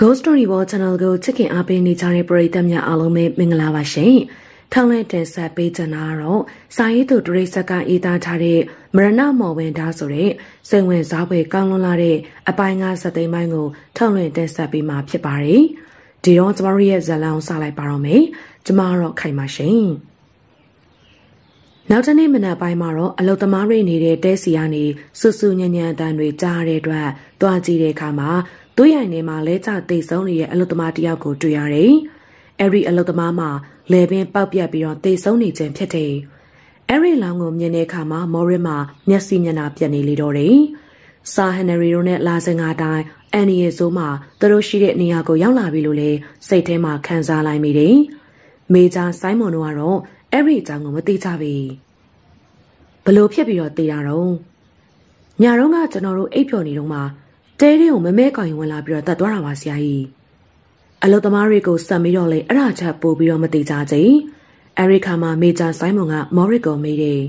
Ghost Story World Channel ကိုချစ်ခင်အားပေးနေကြတဲ့ပရိသတ်များအားလုံးပဲမင်္ဂလာပါရှင်။ထောင်လက်တင်ဆက်ပေးကြတာကတော့စာရေးသူဒရိစကအေးသားထားတဲ့မရဏမော်ဝင်သားဆိုတဲ့စိတ်ဝင်စားဖွယ်ကောင်းလွန်လာတဲ့အပိုင်းကစသိမ်းပိုင်းကိုထောင်လက်တင်ဆက်ပေးမှာဖြစ်ပါတယ်။ဒီတော့ကျမတို့ရဲ့ဇာတ်လမ်းကိုစလိုက်ပါတော့မယ်။ကျမကတော့ခိုင်ပါရှင်။နောက်တစ်နေ့မနက်ပိုင်းမှာတော့အလုသမားတွေနေတဲ့တဲစီကနေဆူဆူညံ့ညံ့အတန်တွေကြားရတဲ့အတွက်တွားကြည့်တဲ့အခါမှာသွေးရိုင်ထဲမှာလဲကျတိတ်ဆုံးနေတဲ့အလုသမားတယောက်ကိုတွေ့ရတယ်။အဲဒီအလုသမားမှာလဲပင်ပောက်ပြက်ပြီးတော့တိတ်ဆုံးနေခြင်းဖြစ်တယ်။အဲဒီလောင်းကိုမြင်တဲ့အခါမှာမော်ရစ်မှာမျက်စိမျက်နှာပြက်နေလေတော့တယ်။ဆာဟန်နရီတို့နဲ့လာစင်ကတိုင်းအန်နီရဲ့ဆိုးမှာသူတို့ရှိတဲ့နေရာကို ရောက်လာပြီလို့လဲစိတ်ထဲမှာခံစားလိုက်မိတယ်။မေဂျာဆိုင်းမွန်တို့ကတော့အဲဒီအကြောင်းကိုမသိကြပြီ။ဘလို့ဖြစ်ပြီးတော့တေးတာတော့ညာတော့ကကျွန်တော်တို့အိပ်ပျော်နေတော့မှာတဲလေးကိုမမဲကောင်ရင်ဝင်လာပြီးတော့တတ်သွားတာပါဆရာကြီးအလုသမားတွေကိုစက်ပြီးတော့လေအဲ့ဒါချက်ပို့ပြီးတော့မတိကြကြင်အဲရီခါမှာမေဂျာဆိုင်မွန်ကမော်ရစ်ကိုမေးတယ်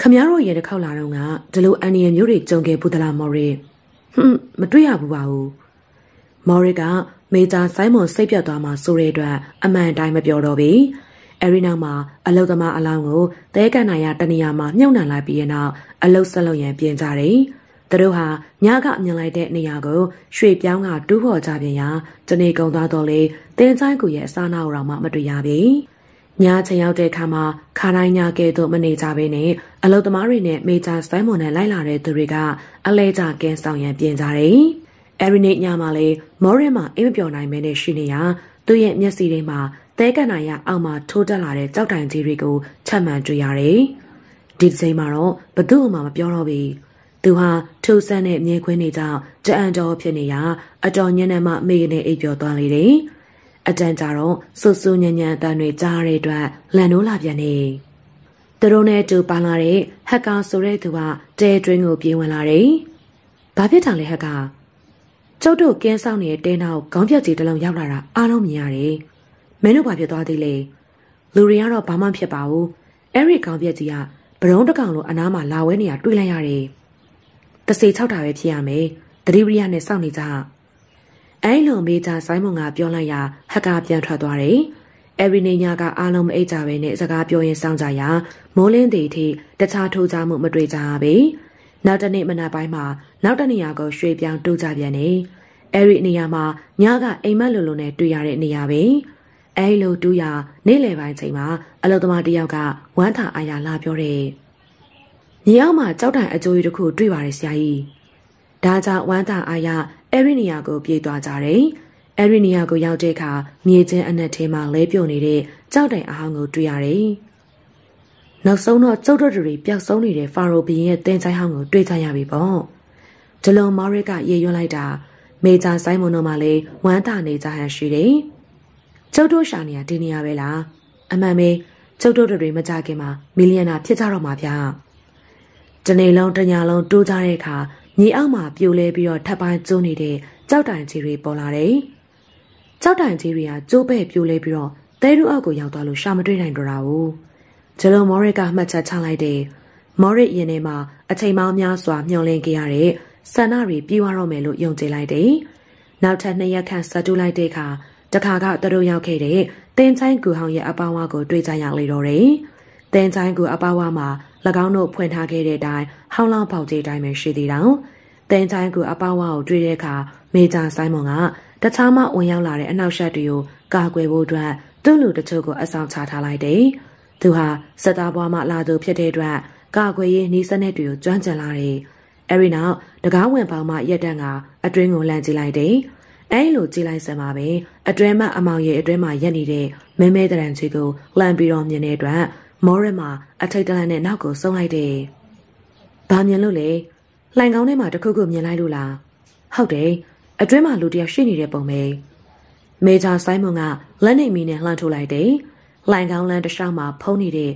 ခမရတို့ရေတစ်ခေါက်လာတော့ကဒီလိုအန်နီယံမျိုးတွေကြုံခဲ့ဘူးသလားမော်ရစ်ဟွန်းမတွေ့ရဘူးပါဘူးမော်ရစ်ကမေဂျာဆိုင်မွန်စိတ်ပြတ်သွားမှဆိုတဲ့အတွက်အမှန်တိုင်းမပြောတော့ဘူးအဲဒီနောက်မှာ အလုသမားအလောင်းကိုတဲကန်နိုင်ရတနေရာမှာမြုပ်နှံလိုက်ပြီးတဲ့နောက်အလုဆက်လုံရန်ပြင်ကြတယ်။သူတို့ဟာညကအမြင်လိုက်တဲ့နေရာကိုရွှေပြောင်းကတူးဖော်ကြပြန်ရာတနေ့ကုန်သွားတော့လေတင်းချိုင်းကူရဲ့အစားနာကိုတော့မှမတွေ့ရပြီ။ညချိန်ရောက်တဲ့အခါမှာခါတိုင်းညကဲသို့မနေကြဘဲနဲ့အလုသမားတွေနဲ့မေဂျာဆိုင်းမွန်နဲ့လိုက်လာတဲ့သူတွေကအလဲကြကင်းဆောင်ရန်ပြင်ကြတယ်။အဲဒီနေ့ညမှာလေမော်ရင်မှာအိမ်မပြောင်းနိုင်မဲနဲ့ရှိနေရာသူ့ရဲ့မျက်စိထဲမှာတဲကန်နိုင်ရအောက်မှာထိုးတက်လာတဲ့ကြောက်တိုင်ကြီးတွေကိုချက်မှန်တွေ့ရတယ်။ဒီစိမ်မှာတော့ဘသူ့အမှမပြောတော့ဘူး။သူဟာထိုးဆန်းတဲ့မြဲခွင်းတွေကြောင့်ကြံ့တော်ဖြစ်နေရာအတော်ညံ့နဲ့မှမေ့နေအိပ်ပျော်သွားလေတယ်။အတန်ကြာတော့ဆူဆူညံ့ညံ့အတန်တွေကြားရတဲ့အတွက်လန်နိုးလာပြန်နေ။သူတို့နဲ့အတူပါလာတဲ့ဟက်ကာဆိုတဲ့သူကတဲတွင်းကိုပြေးဝင်လာတယ်။ဘာဖြစ်တာလဲဟက်ကာ။ကျုပ်တို့ကင်းဆောင်နေတဲ့တဲနောက်ခေါင်းပြက်ကြီးတစ်လုံးရောက်လာတာအားလုံးမြင်ရတယ်။မင်းတို့ဘာဖြစ်သွားသေးလဲ။လူတွေကတော့ဘာမှဖြစ်ပါဘူး။အဲ့ဒီခေါင်းပြက်ကြီးကဘရုံးတကောင်လိုအနားမှာလာဝဲနေတာတွေ့လိုက်ရတယ်။စေချောက်တာပဲဖြစ်ရမယ်။တတိပရိယနဲ့စောင့်နေကြ။အဲလိုမေးကြဆိုင်းမုံကပြောလိုက်ရာဟက်ကာပြန်ထွက်သွားတယ်။အဲဒီနေ့ညကအားလုံးမအိပ်ကြပဲနဲ့စကားပြောရင်းစောင့်ကြရာမိုးလင်းသေးထိတခြားထိုးကြမှုမတွေ့ကြပဲ။နောက်တနေ့မနက်ပိုင်းမှာနောက်တနေရာကိုရွှေ့ပြောင်းတိုးကြပြန်တယ်။အဲဒီနေရာမှာညကအိမ်မက်လုံလုံနဲ့တွေ့ရတဲ့နေရာပဲ။အဲလိုတူးရနေ့လယ်ပိုင်းချိန်မှာအလုသမားတယောက်ကဝမ်းသာအာရလာပြောတဲ့ညီအောင်မှာကြောက်တန်အကျိုးကြီးတစ်ခုတွေ့ပါတယ်ဆရာကြီး။ဒါကြောင့်ဝမ်းသာအားရအဲ့ဒီနေရာကိုပြေးသွားကြတယ်။အဲ့ဒီနေရာကိုရောက်တဲ့အခါမြေချင်းအနက်ထဲမှာလဲပြုံနေတဲ့ကြောက်တန်အဟောင်းကိုတွေ့ရတယ်။နောက်ဆုံးတော့ကျောက်တော်တွေပျောက်ဆုံးနေတဲ့ဖာရိုဘီရဲ့တင်ဆိုင်ဟောင်းကိုတွေ့ကြရပြီပေါ့။ဂျလွန်မာရစ်ကရေရွတ်လိုက်တာ မေဂျာဆိုင်မွန်တို့မှလည်းဝမ်းသာနေကြဟန်ရှိတယ်။ကျောက်တော်ရှာနေရဒီနေရာပဲလား။အမှန်ပဲကျောက်တော်တွေမကြခင်မှာမီလီယံနာဖြစ်ကြတော့မှာဗျာ။တနေ့လုံးတညလုံးတိုးကြတဲ့အခါမြေအောက်မှာပြိုလဲပြီးတော့ထပ်ပိုင်းကျိုးနေတဲ့ကြောက်တိုင်ကြီးတွေပေါ်လာတယ်။ကြောက်တိုင်ကြီးတွေကကျိုးပဲ့ပြိုလဲပြီးတော့သဲရုအောက်ကိုရောက်သွားလို့ရှာမတွေ့နိုင်တော့တာဘူး။ဂျလုံမော်ရစ်ကမှတ်ချက်ချလိုက်တဲ့မော်ရစ်ရင်ထဲမှာ အချိန်မောင်းများစွာမျောလင်းခဲ့ရတဲ့ဆန္ဒတွေပြေးွားတော့မယ်လို့ယုံကြည်လိုက်တယ်။နောက်ထပ်နှစ်ရက်ခန့်ဆက်တူးလိုက်တဲ့အခါတခါကသူတို့ရောက်ခဲ့တဲ့တင်းချိုင်းကူဟောင်ရဲ့အပအဝါကိုတွေ့ကြရလေတော့တယ်။တင်းချိုင်းကူအပအဝါမှာ၎င်းတို့ဖွင့်ထားခဲ့တဲ့အတိုင်းဟောင်းလောင်းပေါက်ကြီးတိုင်းပဲရှိသေးတယ်။တင်ချိုင်းကအပဝါကိုတွေ့တဲ့အခါမေဂျာဆိုင်မွန်ကတခြားမှဝင်ရောက်လာတဲ့အနောက်ရှက်တွေကိုကာကွယ်ဖို့အတွက်သူ့လူတချို့ကိုအဆောင်ချထားလိုက်တယ်။သူဟာစက်သားဘွားမှလာသူဖြစ်တဲ့အတွက်ကာကွယ်ရေးနှီးစနစ်တွေကိုကျွမ်းကျင်လာတယ်။အဲဒီနောက်တကားဝင်ပေါင်းမှရက်တန့်ကအတွင်းကိုလှမ်းကြည့်လိုက်တယ်။အဲဒီလိုကြည့်လိုက်စမ်းပါပဲအတွင်းမှအမောင်ရဲ့အတွင်းမှာရက်နေတဲ့မဲမဲတရံချီကိုလှမ်းပြီးတော့မြင်တဲ့အတွက်မောရက်မှာအထိတ်တလန့်နဲ့နောက်ကိုဆုံးလိုက်တယ်။ဘာမြင်လို့လဲ။လှိုင်ကောင်းထဲမှာတခုခုမြင်လိုက်လို့လား။ဟုတ်တယ်။အတွင်းမှာလူတယောက်ရှိနေတဲ့ပုံပဲ။မေဂျာဆိုင်မွန်ကလက်နေမီနဲ့လှမ်းထုတ်လိုက်တယ်။လှိုင်ကောင်းလမ်းတစ်လျှောက်မှာဖုံးနေတဲ့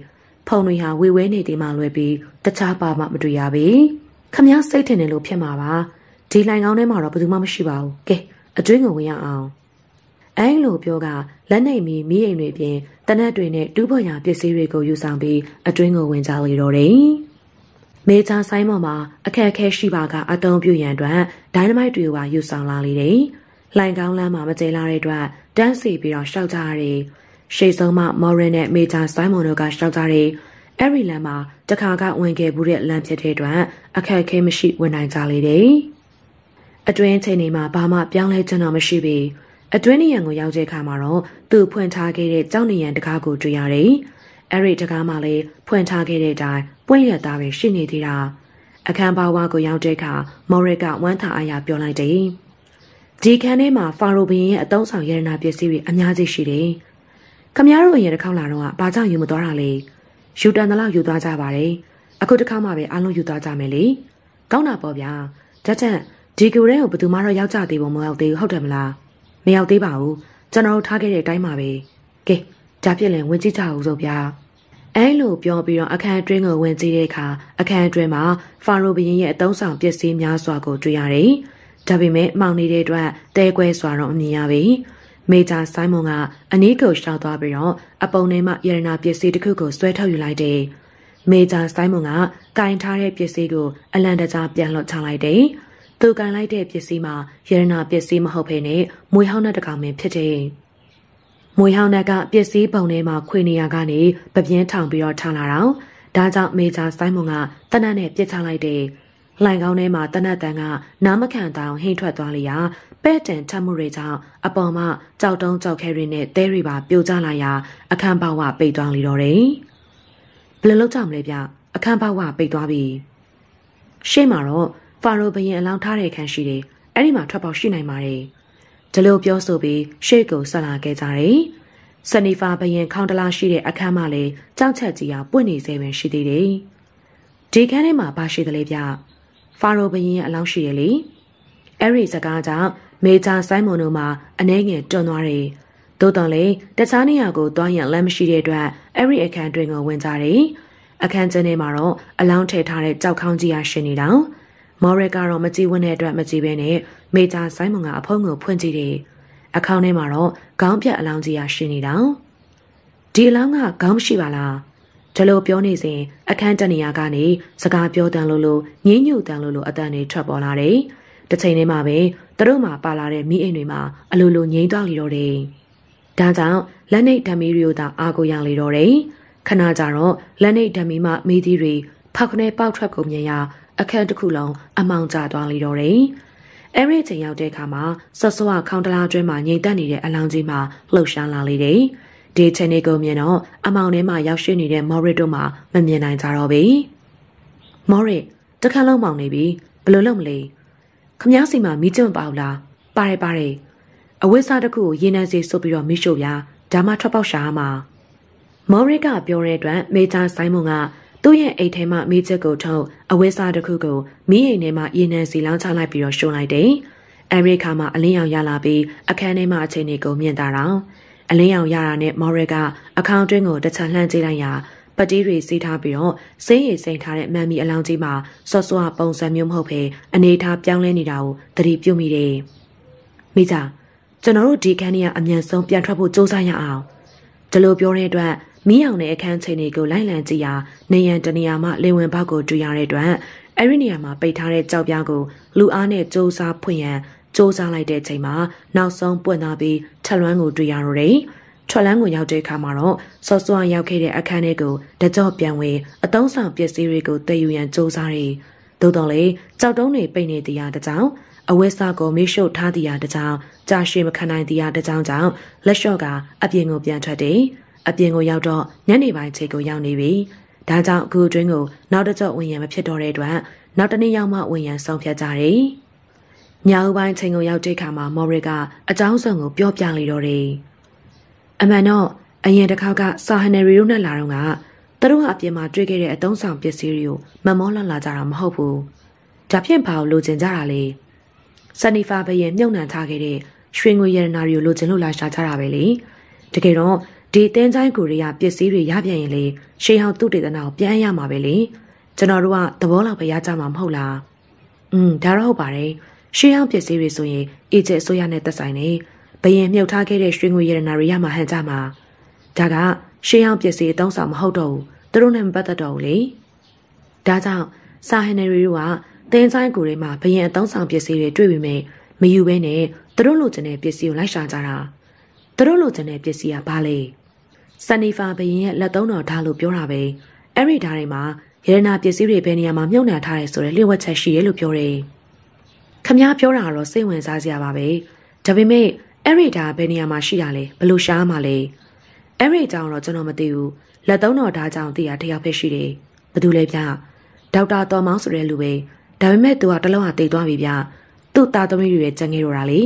ဖုံတွေဟာဝေဝဲနေသေးမှလွယ်ပြီးတခြားပါမှမတွေ့ရပါ။ခမည်းစိတ်ထင်တယ်လို့ဖြစ်မှာပါ။ဒီလှိုင်ကောင်းထဲမှာတော့ဘယ်သူမှမရှိပါဘူး။ကဲအတွင်းကိုဝင်ရအောင်။အဲလိုပြောကလက်နေမီမိအိမ်တွေပြင်တနက်တွေနဲ့တူးပေါ်ရာပစ္စည်းတွေကိုယူဆောင်ပြီးအတွင်းကိုဝင်ကြလေတော့တယ်။မေချာဆိုင်ပေါ်မှာအခက်အခဲရှိပါကအတုံးပြူရန်အတွက်ဒိုင်နမိုက်တွေပါယူဆောင်လာလေတယ်။လှိုင်ကောင်းလမ်းမှာမကျေလာတဲ့အတွက်တန်းစီပြီးတော့ရှောက်ကြရတယ်။ရှေ့ဆုံးမှမော်ရန်နဲ့မေချာဆိုင်မွန်တို့ကရှောက်ကြတယ်။အဲဒီလမ်းမှာတခါကဝင်ခဲ့ဘူးတဲ့လမ်းဖြစ်တဲ့အတွက်အခက်အခဲမရှိဝင်နိုင်ကြလေတယ်။အတွင်းချိန်တွေမှာဘာမှပြောင်းလဲကြတော့မရှိပေဘူးအတွင်းနေရန်ကိုရောက်တဲ့အခါမှာတော့သူဖွင့်ထားခဲ့တဲ့ကြောက်နေရန်တကားကိုတွေ့ရတယ်။အဲ့ဒီတကားမှလည်းဖွင့်ထားခဲ့တဲ့အတိုင်းပွင့်လျက်သားပဲရှိနေသေးတာ။အခန်းပါဝါကိုရောက်တဲ့အခါမော်ရစ်ကဝမ်းသာအားရပြောလိုက်တယ်။ဒီခန်းထဲမှာဖာရိုဘရင်ရဲ့အတုံးဆောင်ရတနာပစ္စည်းတွေအများကြီးရှိတယ်။ခမရတို့အရင်တစ်ခေါက်လာတော့ကဘာကြောင့်ယူမသွားတာလဲ။ယူတန်တလောက်ယူသွားကြပါတယ်။အခုတစ်ခါမှပဲအားလုံးယူသွားကြမယ်လေ။ကောင်းတာပေါ့ဗျာ။ဒါကြောင့်ဒီကူရဲကိုဘယ်သူမှတော့ရောက်ကြသေးပုံမဟုတ်သေးဘူးဟုတ်တယ်မလား။မရောက်သေးပါဘူးကျွန်တော်ထားခဲ့တဲ့အတိုင်းပါပဲကဲကြာပြစ်လင်ဝင်ကြည့်ကြအောင်ဆိုဗျာအဲလိုပြောပြီးတော့အခန်းအတွင်းကိုဝင်ကြည့်တဲ့အခါအခန်းအတွင်းမှာဖာရိုဘရင်ရဲ့အတုံးဆောင်ပစ္စည်းများစွာကိုတွေ့ရတယ်ဒါပေမဲ့မောင်နေတဲ့အတွက်တဲခွဲစွာတော့အမြင်ရပြီမေဂျာဆိုင်းမွန်ကအနည်းကိုရှောက်သွားပြီးတော့အပုံထဲမှာယရနာပစ္စည်းတစ်ခုကိုဆွဲထုတ်ယူလိုက်တယ်မေဂျာဆိုင်းမွန်ကကင်ထားတဲ့ပစ္စည်းကိုအလန်တကြားပြန်လွှတ်ချလိုက်တယ်။သူကန်လိုက်တဲ့ပစ္စည်းမှာယရနာပစ္စည်းမဟုတ်ဘဲနဲ့မွေဟောင်းနဲ့တကောင်ပင်ဖြစ်တယ်။မွေဟောင်းနဲ့ကပစ္စည်းပုံထဲမှာခွေနေရကနေပပြင်းထောင်ပြီးတော့ထားလာတော့ဒါကြောင့်မေဂျာဆိုင်းမွန်ကတနတ်နဲ့ပြစ်ချလိုက်တယ်။လှိုင်ကောင်းထဲမှာတနတ်တန်ကနားမခံတောင်ဟိမ့်ထွက်သွားလျာပဲ့တန်ထမှုတွေကြောင့်အပေါ်မှာကြောက်တုံးကြောက်ခဲတွေနဲ့တဲတွေပါပြိုကျလာရာအခန်းပေါဝပိတ်သွားလီတော့တယ်။ဘယ်လိုလုပ်ကြမလဲဗျအခန်းပေါဝပိတ်သွားပြီ။ရှေ့မှာတော့ဖာရိုဘရင်အလောင်းထားတဲ့ခန်းရှိတယ်။အဲ့ဒီမှာထွက်ပေါက်ရှိနိုင်ပါတယ်။ဒီလိုပြောဆိုပြီးရှေ့ကိုဆက်လာခဲ့ကြတယ်။ဆနီဖာဘရင်ခေါင်တလားရှိတဲ့အခန်းမှာလည်းကြောက်ချက်ကြီးဟာပွင့်နေသေးပင်ရှိသေးတယ်။ဒီခန်းထဲမှာဘာရှိသလဲဗျ။ဖာရိုဘရင်ရဲ့အလောင်းရှိရလေ။အဲ့ဒီစကားကြောင့်မေဂျာဆိုင်မွန်တို့မှာအနှဲငယ်တွန်သွားတယ်။သို့တော်လည်းတခြားနေရာကိုသွားရင်လမ်းမရှိတဲ့အတွက်အဲ့ဒီအခန်းတွင်ကိုဝင်ကြတယ်။အခန်းကျင်းထဲမှာတော့အလောင်းထည့်ထားတဲ့ကြောက်ခေါင်းကြီးရရှင်နေတော့မော်ရက်ကတော့မကြည့်ဝင်တဲ့အတွက်မကြည့်ဘဲနဲ့မေဂျာဆိုင်မုံကအဖုံးကိုဖွင့်ကြည့်တယ်။အခေါင်းထဲမှာတော့ခေါင်းပြက်အလောင်းကြီးရရှိနေတာ။ဒီအလောင်းကခေါင်းရှိပါလား။ဒါလို့ပြောနေစဉ်အခန်းတနေရာကနေစကားပြောတန်လို့လို့ညင်းညူတန်လို့လို့အတန်တွေထွက်ပေါ်လာတယ်။တစ်ချိန်တည်းမှာပဲသူတို့မှာပါလာတဲ့မိအိမ်တွေမှာ အလိုလိုငြိမ်းသွားလီတော့တယ်။ဒါကြောင့်လက်နှိပ်ဓမီတွေကိုသာအာကိုရလီတော့တယ်။ခဏကြာတော့လက်နှိပ်ဓမီမှမိသီးတွေဖောက်ခနဲပေါက်ထွက်ကုန်မြင်ရာအခန်းတစ်ခုလုံးအမောင်ကျသွားလေတော့တယ်။အဲဒီအချိန်ရောက်တဲ့အခါမှာဆော့ဆော့ကခေါင်းတလားကျွဲမှာငြိမ်သက်နေတဲ့အလောင်းကြီးမှာလှုပ်ရှားလာလေတယ်။ဒီအချိန်လေးကိုမြင်တော့အမောင်ထဲမှာရောက်ရှိနေတဲ့မော်ရစ်တို့မှမမြင်နိုင်ကြတော့ဘူး။မော်ရစ်တခါလုံးမောင်နေပြီဘယ်လိုလုပ်မလဲ။ခမည်းစီမှာမီးကျွန်းပေါလား။ပါတယ်ပါတယ်။အဝိစားတစ်ခုကိုရေနံစီဆုပ်ပြီးတော့မီးရှို့ပြဒါမှထွက်ပေါက်ရှာမှာ။မော်ရစ်ကပြောတဲ့အတွက်မေဂျာဆိုင်မွန်ကသူ့ရဲ့အိတ်ထဲမှမိချက်ကိုထုတ်အဝတ်စားတစ်ခုကိုမိအိမ်ထဲမှရေနံစီလောင်းချလိုက်ပြီးတော့ရှုံလိုက်တယ်။အမေရိကမှာအလင်းရောင်ရလာပြီးအခန်းထဲမှအခြေအနေကိုမြင်တာတော့အလင်းရောင်ရတာနဲ့မော်ရကအခန်းတွင်းကိုတစ်ချက်လှမ်းကြည့်လိုက်ရာပတိတွေစီးထားပြီးတော့စိမ့်ရည်စိမ့်ထားတဲ့မမ်မီအလောင်းကြီးမှာဆော့ဆော့ပုံစံမျိုးမဟုတ်ဘဲအနေထားပြောင်းလဲနေတာကိုသတိပြုမိတယ်။မိကြကျွန်တော်တို့ဒီခန်းထဲကအမြန်ဆုံးပြန်ထွက်ဖို့စူးစမ်းရအောင်။ဒီလိုပြောတဲ့အတွက်မီးရောင်တဲ့အခန်းချိန်တွေကိုလိုက်လံကြည့်ရာနေရန်တနေရာမှလေဝင်ပေါက်ကိုတွေ့ရတဲ့အတွက်အဲ့ဒီနေရာမှာပိတ်ထားတဲ့ကြောက်ပြားကိုလူအားနဲ့စူးစမ်းဖွင့်ရန်စူးစမ်းလိုက်တဲ့ချိန်မှာနောက်ဆုံးပွင့်သွားပြီးထက်လွမ်းကိုတွေ့ရတော့တယ်ထွက်လန်းကိုရောက်တဲ့အခါမှာတော့စောစောရောက်ခဲ့တဲ့အခန်းထဲကိုတကြော့ပြန်ဝင်အတုံးဆောင်ပစ္စည်းတွေကိုတည်ယူရန်စူးစမ်းတယ်။သို့တော်လေကြောက်တုံးတွေပိတ်နေတရားတကြောင်အဝတ်စားကိုမေ့ရှုပ်ထားတရားတကြောင်ကြာရှည်မခံနိုင်တရားတကြောင်ကြောင့်လက်လျှော့ကအပြင်ကိုပြန်ထွက်တယ်။အပြင်ကိုရောက်တော့ညနေပိုင်းချိန်ကိုရောက်နေပြီ။ဒါကြောင့်အခုအတွင်းကိုနောက်တစ်ကြော့ဝင်ရန်မဖြစ်တော့တဲ့အတွက်နောက်တနေ့ရောက်မှဝင်ရန်ဆုံးဖြတ်ကြတယ်။ညအပိုင်းချိန်ကိုရောက်တဲ့အခါမှာမော်ရီကအကြောင်းစုံကိုပြောပြလိုက်တော့တယ်။အမှန်တော့အရင်တစ်ခါကဆာဟနယ်ရီတို့နဲ့လာတော့ကသူတို့အပြင်မှာတွေ့ခဲ့တဲ့အတုံးဆောင်ပစ္စည်းတွေကိုမမောလန့်လာကြတာမဟုတ်ဘူး။ဒါဖြင့်ဘာလို့လိုချင်ကြတာလဲ။ဆန်နီဖာဘရဲ့မြုံနှံထားခဲ့တဲ့ရွှေငွေရတနာတွေကိုလိုချင်လို့လာရှာကြတာပဲလေ။တကယ်တော့ဒီတင်းချိုင်းကိုရီးယားပစ္စည်းတွေရပြန်ရင်လေရှေးဟောင်းသူတေသနာကိုပြန်ရမှာပဲလေကျွန်တော်တို့ကသဘောလောက်ပဲရကြမှာမဟုတ်လားอืมဒါတော့ဟုတ်ပါတယ်ရှေးဟောင်းပစ္စည်းတွေဆိုရင်အေဂျင့်အစိုးရနဲ့သက်ဆိုင်နေဘယင်မြုပ်ထားခဲ့တဲ့ရွှေငွေရတနာတွေရမှာဟန်ကြမှာဒါကရှေးဟောင်းပစ္စည်းအသုံးဆောင်မဟုတ်တော့ဘူးသူတို့နဲ့မပတ်သက်တော့ဘူးလေဒါကြောင့်စာဟန်နယ်ရီတို့ကတင်းဆိုင်ကိုတွေမှာဘယင်အသုံးဆောင်ပစ္စည်းတွေတွေ့ပြီးမယ်မယူဘဲနဲ့သူတို့လိုချင်တဲ့ပစ္စည်းကိုလိုက်ရှာကြတာသူတို့လိုချင်တဲ့ပစ္စည်းကဘာလဲဆန်နီဖာဘရင်ရဲ့လက်သုံးတော်ထားလို့ပြောတာပဲအဲ့ဒီဓာတ်တွေမှာရတနာပစ္စည်းတွေဘယ်နေရာမှာမြုပ်နှံထားရဲဆိုတဲ့လျှို့ဝှက်ချက်ရှိရဲလို့ပြောတယ်ခမည်းပြောတာကတော့စိတ်ဝင်စားစရာပါပဲဒါပေမဲ့အဲ့ဒီဓာတ်ဘယ်နေရာမှာရှိရလဲဘယ်လိုရှားမှာလဲအဲ့ဒီအကြောင်းတော့ကျွန်တော်မသိဘူးလက်သုံးတော်ထားကြောင်သိရတယောက်ပဲရှိတယ်ဘာလို့လဲဗျဒေါက်တာတော်မောင်ဆိုတဲ့လူပဲဒါပေမဲ့သူကတလုံးဟာတိတ်သွားပြီဗျသူ့သားသမီးတွေပဲကြံခဲ့တော့တာလေ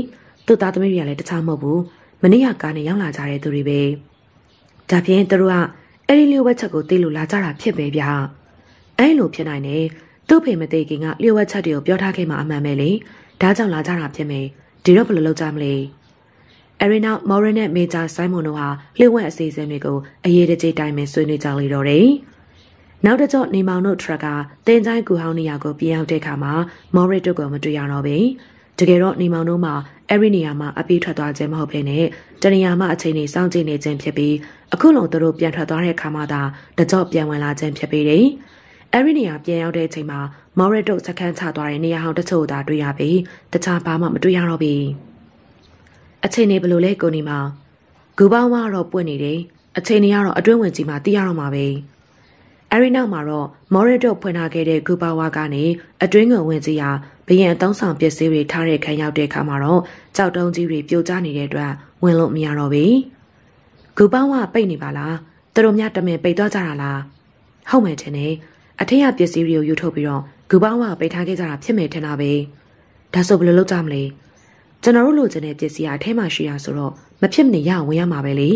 သူ့သားသမီးတွေကလည်းတခြားမဟုတ်ဘူးမနေ့ကကားနဲ့ရောက်လာကြတဲ့သူတွေပဲ။ဒါဖြင့်သူတို့ကအဲ့ဒီလျှို့ဝှက်ချက်ကိုသိလို့လာကြတာဖြစ်ပဲဗျာအဲ့လိုဖြစ်နိုင်တယ်သူ့ဖေမသိခင်ကလျှို့ဝှက်ချက်တွေကိုပြောထားခဲ့မှအမှန်ပဲလေဒါကြောင့်လာကြတာဖြစ်မယ်ဒီတော့ဘယ်လိုလုပ်ကြမလဲအဲ့ဒီနောက်မော်ရနဲ့မေဂျာဆိုင်းမွန်တို့ဟာလျှို့ဝှက်အစီအစဉ်တွေကို အရေးတကြီးတိုင်းပဲဆွေးနွေးကြလေတော့တယ်နောက်တကြော့နေမောင်တို့ထရက်ကတင်ချိုင်းကူဟောင်းနေရာကိုပြင်ရောက်တဲ့အခါမှာမော်ရစ်တို့ကမတွေ့ရတော့ပဲတကယ်တော့နေမောင်တို့မှာအဲ့ဒီနေရာမှာအပြေးထွက်သွားခြင်းမဟုတ်ဘဲနဲ့တနေရာမှာအချိန်နေစောင့်ကြည့်နေခြင်းဖြစ်ပြီးအခုလုံသူတို့ပြန်ထွက်သွားတဲ့အခါမှာသာတကြော့ပြန်ဝင်လာခြင်းဖြစ်ပေတယ်။အဲဒီနေရာပြန်ရောက်တဲ့အချိန်မှာမော်ရက်တုတ်စခန်းချသွားတဲ့နေရာဟောင်းတချို့သာတွေ့ရပြီးတခြားဘာမှမတွေ့ရတော့ဘူး။အချိန်နေဘလို့လဲကိုနေမှာဂူပေါင်းကတော့ပွင့်နေတယ်။အချိန်နေကတော့အတွင်းဝင်ကြီးမှာတီးရတော့မှာပဲ။အဲဒီနောက်မှာတော့မော်ရက်တုတ်ဖွင့်ထားခဲ့တဲ့ဂူပေါင်းဝါကနေအတွင်းဝင်ဝင်ကြီးဟာဘယံအသုံးဆောင်ပစ္စည်းတွေထားတဲ့ခန်းရောက်တဲ့အခါမှာတော့ကြောက်တုံးကြီးတွေပြိုကျနေတဲ့အတွက်ဝင်လို့မရတော့ဘူး။ဂူပောင်းကပိတ်နေပါလားသူတို့များတမင်ပိတ်သွားကြတာလားဟုတ်မယ်ထင်တယ်အထက်ကပစ္စည်းတွေကိုယူထုတ်ပြီးတော့ဂူပောင်းကပိတ်ထားခဲ့ကြတာဖြစ်မယ်ထင်တာပဲဒါဆိုဘယ်လိုလုပ်ကြမလဲကျွန်တော်တို့လိုချင်တဲ့ပစ္စည်းကအထဲမှာရှိရဆိုတော့မဖြစ်မနေရဝင်ရမှာပဲလေ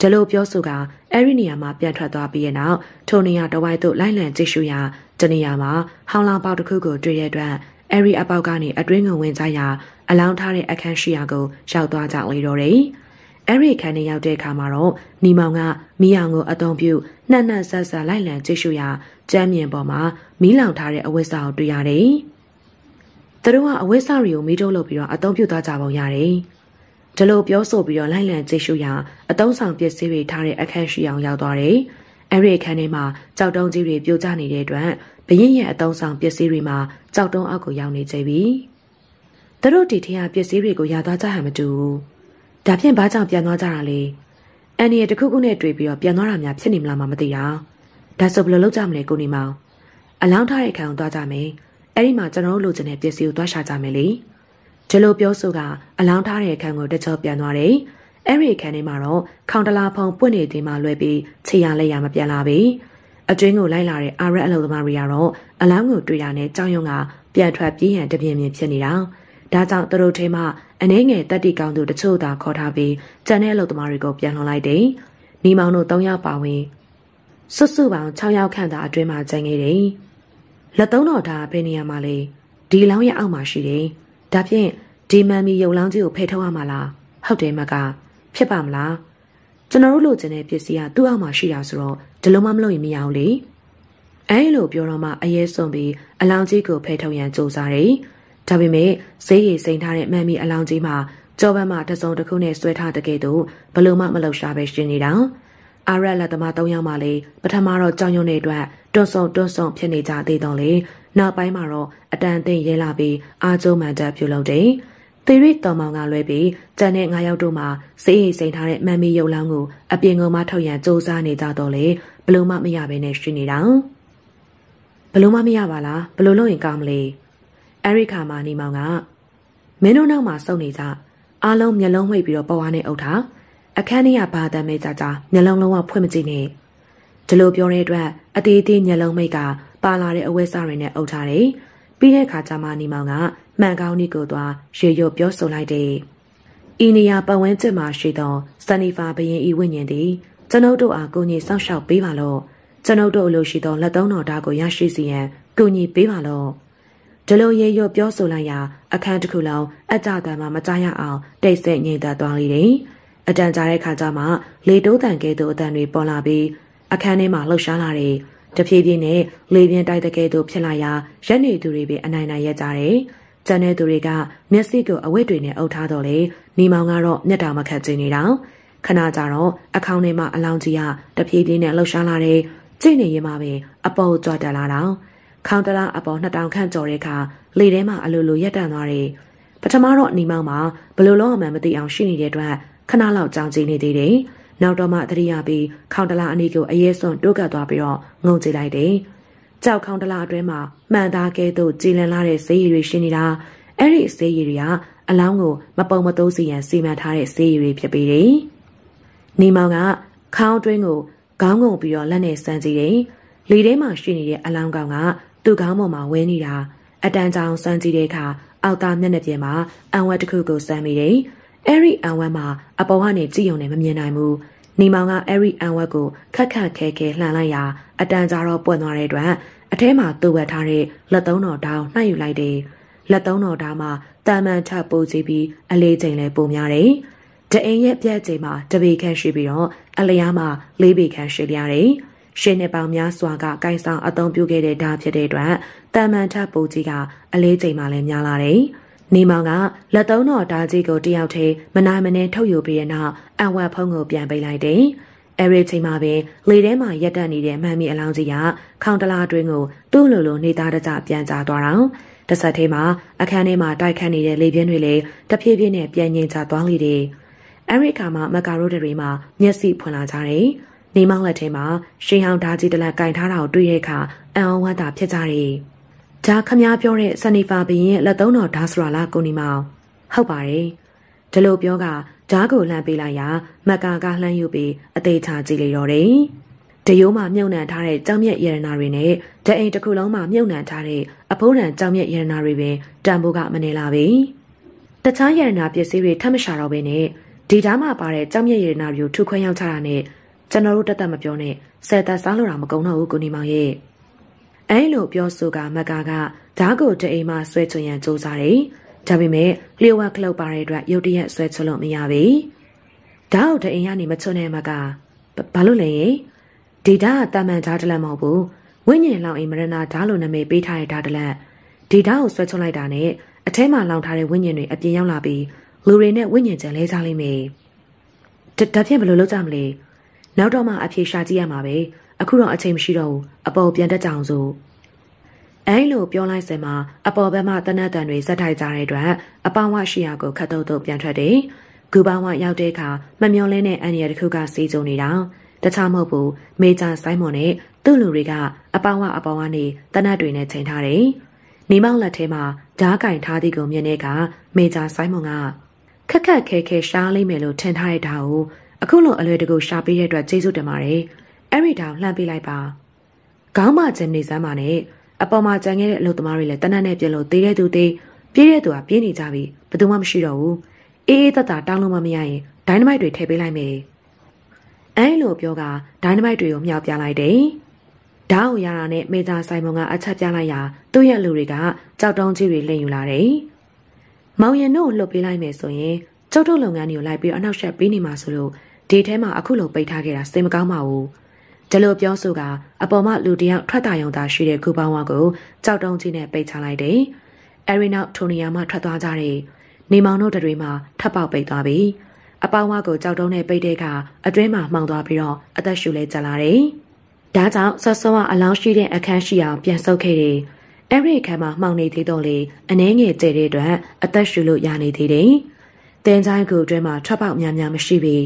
ဒီလိုပြောဆိုကအဲ့ဒီနေရာမှာပြန်ထွက်သွားပြီးရနောက်ထိုနေရာတဝိုက်သို့လိုက်လံကြည့်ရှုရာတနေရာမှာဟောင်းလောင်ပေါက်တစ်ခုကိုတွေ့ရတဲ့အတွက်အဲ့ဒီအပေါက်ကနေအတွင်းကဝင်ကြရာ အလောင်းထားတဲ့အခန်းရှိရာကိုရောက်သွားကြလေတော့တယ်။အဲ့ဒီခန်းထဲရောက်တဲ့အခါမှာတော့နီမောင်ကမီးအောင်ကိုအသုံးပြုနှံ့နှံ့ဆတ်ဆတ်လိုက်လံကြည့်ရှုရာကြမ်းမြင်ပေါ်မှာမီးလောင်ထားတဲ့အဝတ်စားကိုတွေ့ရတယ်။သူတို့ကအဝတ်စားတွေကိုမီးထုတ်လုပ်ပြီးတော့အသုံးပြုသွားကြပုံရတယ်။ဒီလိုပြောဆိုပြီးတော့လိုက်လံကြည့်ရှုရာအသုံးဆောင်ပစ္စည်းတွေထားတဲ့အခန်းရှိအောင်ရောက်သွားတယ်။အဲ့ဒီအခန်းထဲမှာကြောက်တုံးကြီးတွေပြိုကျနေတဲ့အတွက်ဘရင်ရဲ့အသုံးဆောင်ပစ္စည်းတွေမှာကြောက်တုံးအောက်ကိုရောက်နေကြပြီ။သူတို့ဒီထင်ရပစ္စည်းတွေကိုရသွားကြဟန်မတူဘူး။ဒါဖြင့်ဘာကြောင့်ပြန်သွားကြတာလဲအန်ဒီရဲ့တခုခုနဲ့တွေ့ပြီးတော့ပြန်သွားတာများဖြစ်နေမလားမှမသိရဒါဆိုဘယ်လိုလုပ်ကြမလဲကိုနေမောင်အလောင်းထားတဲ့ခံကိုသွားကြမယ်အဲ့ဒီမှာကျွန်တော်တို့လိုချင်တဲ့ပစ္စည်းကိုသွားရှာကြမယ်လေဒီလိုပြောဆိုကအလောင်းထားတဲ့ခံကိုတချို့ပြန်သွားတယ်အဲ့ဒီခံထဲမှာတော့ခေါင်တလာဖုံပွင့်နေသေးမှလွဲပြီးခြေရလက်ရမပြန်လာပြီအတွင်းကိုလိုက်လာတဲ့အာရက်အလုပ်သမားတွေကတော့အလောင်းကိုတွေ့ရတဲ့ကြောင်ရုံကပြန်ထွက်ပြေးရန်တပြင်းပြင်းဖြစ်နေတာဒါကြောင့်သူတို့ထဲမှာအနှဲငယ်တက်တီကောင်သူတချို့သာခေါ်ထားပြီးကျန်တဲ့အလုပ်သမားတွေကို ပြန်လွှတ်လိုက်တယ်။ညီမောင်တို့၃ယောက်ပါဝင်စွတ်စွပေါင်း6ယောက်ခန့်သာအတွင်းမှာကျန်ခဲ့တယ်။လက်သုံးတော်ထားဘယ်နေရာမှာလဲဒီလောင်းရဲ့အောက်မှာရှိတယ်။ဒါဖြင့်ဒီမန်မီရုပ်လောင်းကြီးကိုဖယ်ထုတ်ရမှာလား။ဟုတ်တယ်မကဖြစ်ပါမလား။ကျွန်တော်တို့လိုချင်တဲ့ပစ္စည်းကသူ့အောက်မှာရှိတာဆိုတော့ဒီလိုမှမလုပ်ရင်မရဘူးလေ။အဲလိုပြောတော့မှအရေးဆုံးပြီးအလောင်းကြီးကိုဖယ်ထုတ်ရန်စူးစမ်းတယ်။ဒါပေမဲ့ဈေးရည်စိန်ထားတဲ့မှန်မီအလောင်းကြီးမှာကြော်ဘက်မှာတစုံတစ်ခုနဲ့ဆွဲထားတဲ့ကဲ့သို့ဘလို့မှမလှရှားပဲရှင်နေတာအာရက်လက်သမား၃ယောက်မှလည်းပထမတော့ကြောင်ရုံတွေအတွက်တွန့်ဆုံတွန့်ဆုံဖြစ်နေကြသေးတော့လေနောက်ပိုင်းမှာတော့အတန်အသင့်ရဲလာပြီးအာကျုံမှန်တက်ပြုလုပ်တယ်သေရိတော်မောင်ကလွဲပြီးကြံတဲ့၅ယောက်တို့မှာစေးရိမ်စိန်ထားတဲ့မှန်မီရုပ်လောင်းကိုအပြင်ကမှထောက်ရန်စူးစမ်းနေကြတော့လေဘလို့မှမရဘဲနဲ့ရှိနေတာဘလို့မှမရပါလားဘလို့လုပ်ရင်ကောင်းမလဲအဲဒီခါမှာနေမောင်ကမင်းတို့နောက်မှာစုံနေကြအားလုံးမျက်လုံးမှိတ်ပြီးတော့ပေါ်ဝါနဲ့အုပ်ထားအခန်းထဲကဘာတမ်းပဲကြာကြာမျက်လုံးလုံးဝဖွင့်မကြည့်နဲ့ဒီလိုပြောတဲ့အတွက်အသေးသေးမျက်လုံးမိတ်ကပါလာတဲ့အဝဲစားတွေနဲ့အုပ်ထားတယ်ပြီးတဲ့အခါကျမှနေမောင်ကမှန်ကောင်းနှစ်ကိုသွားရေရွတ်ပြောဆိုလိုက်တယ်ဤနေရာပတ်ဝန်းကျင်မှာရှိသောစနီဖာဘရင်ဤဝိညာဉ်သည် ကျွန်ုပ်တို့အားကိုကြီးစောင့်ရှောက်ပေးပါလော့ကျွန်ုပ်တို့အလိုရှိသောလက်သုံးတော်ဓာတ်ကိုရရှိစီရန်ကိုကြီးပေးပါလော့ဒလိုရေရွပြောဆိုလိုက်ရာ အခန်းတစ်ခုလုံးအကြတမ်းမှမကြားရအောင်တိတ်ဆိတ်ငြိမ်သက်သွားလေတယ်။အတန်ကြာတဲ့ခါကျမှလေတိုးတန်ကဲသို့အတန်တွေပေါ်လာပြီးအခန်းထဲမှာလှုပ်ရှားလာတယ်။တဖြည်းဖြည်းနဲ့လေပြင်းတိုက်တဲ့ကဲသို့ဖြစ်လာရာရက်နေသူတွေပဲအနိုင်နိုင်ရကြတယ်။ကျန်တဲ့သူတွေကမျက်စိကိုအဝတ်တွေနဲ့အုပ်ထားတော့လေမိမောင်ကတော့မျက်တာမခတ်ချင်နေတော့ခဏကြာတော့အခေါင်းထဲမှာအလောင်းကြီးကတဖြည်းဖြည်းနဲ့လှုပ်ရှားလာတယ်။ကြိတ်နေရင်မှပဲအပေါ်ကြွတက်လာတော့ခေါင်တလားအပေါ်2000ခန့်ကျော်တဲ့အခါလေထဲမှာအလိုလိုရက်တန့်သွားတယ်။ပထမတော့အနီမောင်မှာဘလို့လုံးအမှန်မသိအောင်ရှိနေတဲ့အတွက်ခဏလောက်ကြောင်ကျနေသေးတယ်။နောက်တော့မှသတိရပြီးခေါင်တလားအနီကိုအရေးစွန်တိုးကပ်သွားပြီးတော့ငုံကြည့်လိုက်တယ်။ကြောက်ခေါင်တလားအတွင်းမှာမှန်သားကဲသို့ကြည်လင်လာတဲ့ဈေးရည်တွေရှိနေတာအဲ့ဒီဈေးရည်တွေကအလောင်းကို မပုံမသုံးစီရန်စီမံထားတဲ့ဈေးရည်တွေဖြစ်ပေတယ်။နေမောင်ကခေါင်းအတွင်းကိုခေါင်းငုံပြီးတော့လက်နဲ့စမ်းကြည့်တယ်။လေထဲမှာရှိနေတဲ့အလောင်းကောင်ကသူ့ခေါင်းပေါ်မှာဝဲနေတာအတန်ကြောင်စမ်းကြည့်တဲ့အခါအောက်သားမျက်နှာပြင်မှာအံဝက်တစ်ခုကိုစမ်းမိတယ်။အဲဒီအံဝက်မှာ အပေါ်ကနေကြည့်ုံနဲ့မမြင်နိုင်ဘူး။နေမောင်ကအဲဒီအံဝက်ကိုခက်ခက်ခဲခဲလှန်လိုက်ရာအတန်ကြာတော့ပွင့်သွားတဲ့အတွက်အထဲမှာတူဝက်ထားတဲ့လက်သုံးတော်တောင်းနှိုက်ယူလိုက်တယ်။လက်သုံးတော်တောင်းမှာတာမန်ထပ်ပိုးကြည့်ပြီးအလေးချိန်လည်းပုံများတယ်။တအိမ်ရဲ့ပြက်ချိန်မှာတပေခန့်ရှိပြီးတော့အလျားမှာလေးပေခန့်ရှိပြရတယ်။ရှင်းနှစ်ပေါင်းများစွာကကိုင်ဆောင်အသုံးပြုခဲ့တဲ့ဓာတ်ဖြစ်တဲ့အတွက်တာမန်ထပ်ပူကြီးကအလေးချိန်မှလည်းများလာတယ်။နေမောင်ကလက်သုံးတော်ဓာတ်ကြီးကိုတယောက်ထဲမနိုင်မနှဲထုတ်ယူပြီးတဲ့နောက်အဝက်ဖုံးကိုပြန်ပိတ်လိုက်တယ်။အဲဒီချိန်မှာပင်လေထဲမှာရက်တက်နေတဲ့မှန်မီအလောင်းကြီးကခေါင်တလာတွင်းကိုသူ့လိုလိုနေသားတကြပြန်ကြသွားတော့တဆက်သေးမှာအခန်းထဲမှာတိုက်ခတ်နေတဲ့လေပြင်းတွေလည်းတဖြည်းဖြည်းနဲ့ပြန်ငြိမ်ချသွားလေတယ်။အဲဒီအခါမှာမကာရိုဒရီမှာမျက်စိဖွင့်လာကြတယ်။နေမောင်းလက်ထဲမှာရှင်ဟောင်းဓာကြီးတလက်ကင်ထားတာကိုတွေ့တဲ့အခါအံ့ဩဝမ်းသာဖြစ်ကြတယ်။ဒါခမားပြောတဲ့ဆန်နီဖာဘီရင်လက်သုံးတော်ဓာဆရာလာကိုနေမောင်းဟုတ်ပါတယ်။ဒီလိုပြောကဓာကိုလှမ်းပေးလိုက်ရာမက္ကာကလှမ်းယူပြီးအသေးချကြည့်လေတော့တယ်။တရိုးမှာမြုံနှံထားတဲ့ကြောင်မြက်ရတနာတွေနဲ့ဒအိမ်တစ်ခုလုံးမှာမြုံနှံထားတဲ့အဖိုးတန်ကြောင်မြက်ရတနာတွေပင်တန်ဖိုးကမနေလာပြီ။တခြားရတနာပစ္စည်းတွေထပ်မရှာတော့ဘဲနဲ့ဒီဓာမှာပါတဲ့ကြောင်မြက်ရတနာတွေကိုထုခွဲရောက်ချတာနဲ့ကျွန်တော်တို့တက်တက်မပြောနဲ့ဆယ်သက်စားလို့တော့မကုန်တော့ဘူးကိုနီမောင်ရဲ့အဲလိုပြောဆိုက မကာကဓားကိုတအိမ်မှာဆွဲချွင်ရန်စူးစားတယ်ဒါပေမဲ့လျှော်ဝခလုတ်ပါတဲ့အတွက်ရုတ်တရက်ဆွဲချွလို့မရပါဘူးဓားကိုတအိမ်ကနေမချွနဲ့မကဘာလို့လဲရင်ဒီဓာတ်ကတာမန်ဓာတ်တလက်မဟုတ်ဘူးဝိညာဉ်လောင်အိမ်မရဏဓာတ်လိုနာမည်ပေးထားတဲ့ဓာတ်တလက်ဒီဓာတ်ကိုဆွဲချွလိုက်တာနဲ့အထဲမှာလောင်ထားတဲ့ဝိညာဉ်တွေအပြင်ရောက်လာပြီးလူတွေနဲ့ဝိညာဉ်ကြံလဲစားလိမ့်မယ်ဒါဖြင့်ဘယ်လိုလုပ်ကြမလဲနောက်တော့မှအဖြေရှာကြည့်ရမှာပဲအခုတော့အချိန်မရှိတော့ဘူးအပေါ်ပြန်တက်ကြအောင်ဆိုအဲလိုပြောလိုက်စင်မှာအပေါ်ဘက်မှတနတ်တန်တွေဇက်ထိုက်ကြတဲ့အတွက်အပောင်းဝရှိရာကိုခတ်တုတ်တုတ်ပြန်ထွက်တယ်ဂူပောင်းဝရောက်တဲ့အခါမမျောလင်းတဲ့အန်ရတစ်ခုကစီးကြုံနေတာတခြားမဟုတ်ဘူးမေဂျာဆိုင်မွန်နဲ့သူ့လူတွေကအပောင်းဝအပေါ်ကနေတနတ်တွေနဲ့ချိန်ထားတယ်နေမောင်လက်ထဲမှာဓားကင်ထားသည်ကိုမြင်တဲ့အခါမေဂျာဆိုင်မွန်ကခက်ခက်ခဲခဲရှားလိမ့်မယ်လို့ထင်ထားရတာကိုအခုလုံးအလွယ်တကူရှာပေးတဲ့အတွက်ကျေးဇူးတင်ပါတယ်အဲ့ဒီတောင်လှမ်းပေးလိုက်ပါခေါင်းမကျင်းနေစမ်းပါနဲ့အပေါ်မှာကြံခဲ့တဲ့အလုပ်သမားတွေလည်းတနတ်နဲ့ပြလို့သေးတဲ့သူသေးပြည့်တဲ့သူကပြင်းနေကြပြီဘယ်သူမှမရှိတော့ဘူးအေးအေးသက်သာတောင်းလို့မမရရင်ဒိုင်နမိုက်တွေထည့်ပေးလိုက်မယ်အဲလိုပြောကဒိုင်နမိုက်တွေကိုမြှောက်ပြလိုက်တယ်ဓာတ်ကိုရတာနဲ့မေဂျာဆိုင်မွန်ကအချက်ပြလိုက်ရာ သူ့ရဲ့လူတွေကကြောက်တုံးကြီးတွေလှည့်ယူလာတယ်မောင်ရင်တို့ကိုလှုပ်ပေးလိုက်မယ်ဆိုရင်ကျောက်ထုတ်လုပ်ငန်းတွေကိုလိုက်ပြီးအနောက်ဆက်ပေးနေမှာဆိုလို့ဒီထဲမှာအခုလိုပိတ်ထားခဲ့တာစိတ်မကောင်းပါဘူး။ဒီလိုပြောဆိုကအပေါ်မှာလူတယောက်ထွက်တာရုံသာရှိတဲ့ခူပေါင်းဝါကိုကြောက်တုံးကြီးနဲ့ပိတ်ချလိုက်တယ်။အဲဒီနောက်ထိုနေရာမှာထွက်သွားကြတဲ့နေမောင်တို့တွေမှာထပ်ပေါက်ပိတ်သွားပြီ။အပေါင်းဝါကိုကြောက်တုံးနဲ့ပိတ်တဲ့အခါအတွင်းမှာမှောင်သွားပြီးတော့အသက်ရှူလဲကျလာတယ်။ဒါကြောင့်ဆော့ဆော့ကအလောင်းရှိတဲ့အခန်းရှိအောင်ပြန်ဆုပ်ခဲ့တယ်။အဲ့ဒီအခါမှာမှောင်နေသေးတော့လေအနှဲငယ်ကျတဲ့အတွက်အသက်ရှူလို့ရနေသေးတယ်။တင်ချိုင်းကူအတွင်းမှာထွက်ပေါက်များများမရှိပြီး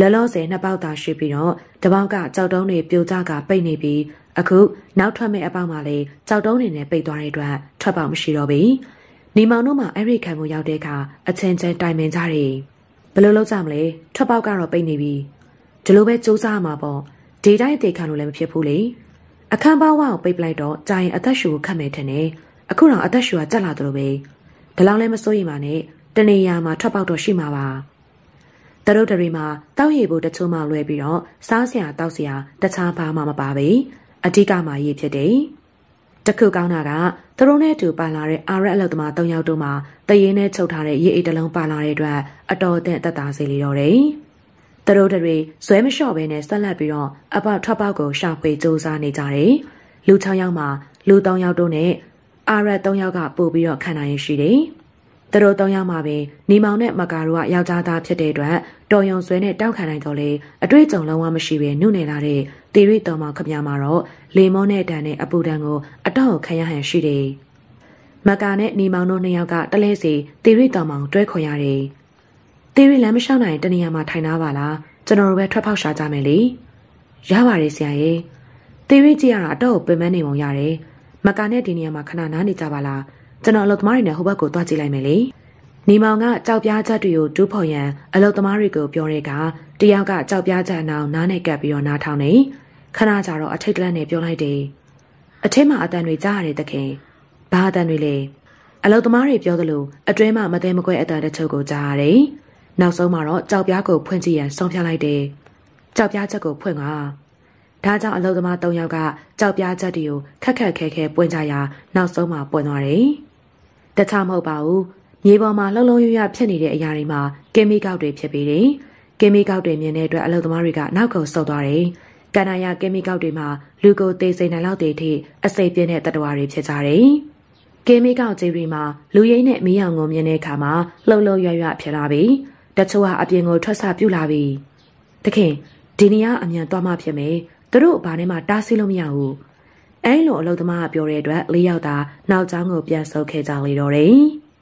လောလောဆယ်နှစ်ပေါက်သာရှိပြီးတော့တပေါက်ကကြောက်တုံးတွေပြိုကျကပိတ်နေပြီးအခုနောက်ထွက်မဲ့အပေါက်မှလည်းကြောက်တုံးတွေနဲ့ပိတ်သွားတဲ့အတွက်ထွက်ပေါက်မရှိတော့ဘူး။နေမောင်တို့မှအဲ့ဒီခံကိုရောက်တဲ့အခါအချင်းချင်းတိုင်ပင်ကြတယ်။ဘယ်လိုလုပ်ကြမလဲ။ထွက်ပေါက်ကတော့ပိတ်နေပြီ။ဒီလိုပဲစူးစမ်းရမှာပေါ့။ဒေတာရဲ့တေခံလို့လည်းမဖြစ်ဘူးလေ။အခန်းပေါင်းဝကိုပိတ်ပလိုက်တော့ကြာရင်အသက်ရှူကိုခတ်မယ်ထင်တယ်။အခုတော့အသက်ရှူကကြက်လာတယ်လို့ပဲ။ဒါလောက်လည်းမစိုးရိမ်ပါနဲ့။တနေရာမှာထွက်ပေါက်တော့ရှိမှာပါ။တရုတ်တရီမှာတောက်ရည်ဖို့တချို့မှလွဲပြီးတော့စားစရာတောက်စရာတခြားဘာမှမပါပဲအဓိကမှာရည်ဖြစ်တယ်တခုကောင်းတာကသူတို့နဲ့အတူပါလာတဲ့အာရက်အလောက်သမား၃ယောက်တို့မှာတရင်နဲ့ချုပ်ထားတဲ့ရေအိတ်တစ်လုံးပါလာတဲ့အတွက်အတော်အသင့်သက်သာစေလေတော့တယ်။သူတို့တွေဇွဲမလျှော့ဘဲနဲ့ဆက်လက်ပြီးတော့အပေါက်ထွက်ပေါက်ကိုရှာဖွေစူးစမ်းနေကြတယ်။လူ၆ယောက်မှာလူ၃ယောက်တို့နဲ့အာရက်၃ယောက်ကပို့ပြီးတော့ခံနိုင်ရရှိတယ်။သူတို့သုံးယောက်မှာပဲနေမောင်နဲ့မကာတို့ကယောက်ျားသားဖြစ်တဲ့အတွက်တော်ယုံဆွဲနဲ့တောက်ခံနိုင်တော့လေအတွေ့အကြုံလုံးဝမရှိပဲနှုတ်နေလာတဲ့တေရီတော်မောင်ခမရမှာတော့လေမောနဲ့တန်နဲ့အပူတန်ကိုအတော့ခံရဟန်ရှိတယ်။မကာနဲ့နေမောင်တို့နှစ်ယောက်ကတလဲစီတေရီတော်မောင်တွဲခေါ်ရတယ်။တေရီလမ်းမလျှောက်နိုင်တနေရာမှာထိုင်နာပါလားကျွန်တော်တို့ပဲထွက်ပေါက်ရှာကြမယ်လေ။ရပါတယ်ဆရာရဲ့။တေရီကြည့်ရတာအတော့ပင်မနေပုံရတယ်။မကာနဲ့ဒီနေရာမှာခဏနားနေကြပါလား။ကျွန်တော်အလုပ်သမားတွေနဲ့ဟိုဘက်ကိုသွားကြည့်လိုက်မယ်လေနေမောင်ကကြောက်ပြားချက်တွေကိုဒူးဖော်ရန်အလုပ်သမားတွေကိုပြောတဲ့ကတယောက်ကကြောက်ပြားချက်အနောင်နားနဲ့ကပ်ပြီးတော့နားထောင်နေခဏကြာတော့အထိတ်တလန့်နဲ့ပြောလိုက်တယ်အထက်မှာအတန်တွေကြားရတဲ့တခင်ဘာအတန်တွေလဲအလုပ်သမားတွေပြောသလိုအတွင်းမှာမသိမကွဲအတန်တချို့ကိုကြားရတယ်နောက်ဆုံးမှာတော့ကြောက်ပြားကိုဖွင့်ကြည့်ရန်ဆုံးဖြတ်လိုက်တယ်ကြောက်ပြားချက်ကိုဖွင့်ကဒါကြောင့်အလုပ်သမား၃ယောက်ကကြောက်ပြားချက်တွေကိုခက်ခက်ခဲခဲပွင့်ကြရာနောက်ဆုံးမှာပွင့်သွားတယ်တခြားမဟုတ်ပါဘူးမြေပေါ်မှာလှုပ်လှုပ်ရွရွဖြစ်နေတဲ့အရာတွေမှာကင်မီကောက်တွေဖြစ်ပြီးတယ်ကင်မီကောက်တွေမြင်တဲ့အတွက်အလုပ်သမားတွေကနောက်ကိုဆုတ်သွားတယ်ကနာယာကင်မီကောက်တွေမှာလူကိုသေစိမ်နိုင်လောက်တည်းထိအစိပ်ပြင်းတဲ့တတဝါတွေဖြစ်ကြတယ်ကင်မီကောက်ကြီးတွေမှာလူရင်းနဲ့မီးရောင်ကိုမြင်တဲ့အခါမှာလှုပ်လှုပ်ရွရွဖြစ်လာပြီးတချို့ဟာအပြင်ကိုထွက်ဆပြူလာပြီးတခင်ဒီနေရအမြန်သွားမှဖြစ်မယ်သူတို့ဘာနဲ့မှတားဆီးလို့မရဘူးအဲလိုအလုပ်သမားကပြောတဲ့အတွက်လေးယောက်သာနောက်ကျောင်းကိုပြန်ဆုတ်ခဲ့ကြလေတော့တယ်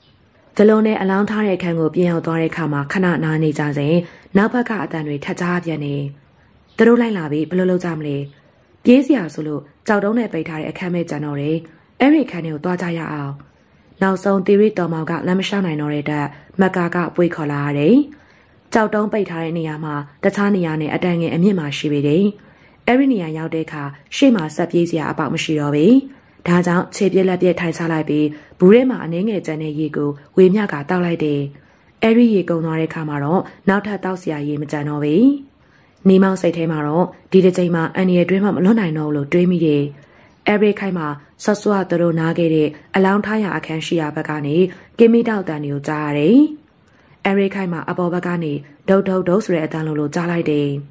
။ဇလုံးနဲ့အလောင်းထားတဲ့ခန်းကိုပြင်ရောက်သွားတဲ့အခါမှာခဏနားနေကြစဉ်နောက်ဘက်က အတန်တွေထက်ကြားပြန်နေ။သူတို့လိုက်လာပြီးဘလို့လုပ်ကြမလဲ။ပြေးစရာဆိုလို့ကြောက်တုံးနဲ့ပိတ်ထားတဲ့အခန်းပဲကျန်တော့တယ်။အဲဒီခန်းတွေကိုသွားကြရအောင်။နောက်ဆုံးတီရီတော်မောင်ကလမ်းမလျှောက်နိုင်တော့တဲ့အတွက်မကာကပွေခေါ်လာရတယ်။ကြောက်တုံးပိတ်ထားတဲ့နေရာမှာတခြားနေရာနဲ့အတန်ငယ်အမြင့်မှာရှိပေတယ်။အဲ့ဒီနေရာရောက်တဲ့အခါရှေ့မှာဆက်ပြေးစရာအပေါက်မရှိတော့ပေ။ဒါကြောင့်ခြေပြက်လက်ပြက်ထိုင်ချလိုက်ပြီးဘူးထဲမှာအနှင်းငယ်ကျန်တဲ့ရေကိုဝေမျှကတောက်လိုက်တယ်။အဲ့ဒီရေကုန်သွားတဲ့အခါမှာတော့နောက်ထပ်တောက်စရာရေမကျန်တော့ပေ။နေမောင်စိတ်ထဲမှာတော့ဒီတစ်ချိန်မှာအန်ရီအတွင်းမှာမလွတ်နိုင်တော့ဘူးလို့တွေးမိတယ်။အဲဘရီခိုင်မှာဆော့ဆွာသူတို့နားခဲ့တဲ့ အလောင်းထားရအခန်းရှိရာဘက်ကနေကင်မီတောက်တန်တွေကိုကြားရတယ်။အဲဘရီခိုင်မှာအပေါ်ဘက်ကနေဒုတ်ဒုတ်ဒုတ်ဆိုတဲ့အတန်လိုလိုကြားလိုက်တယ်။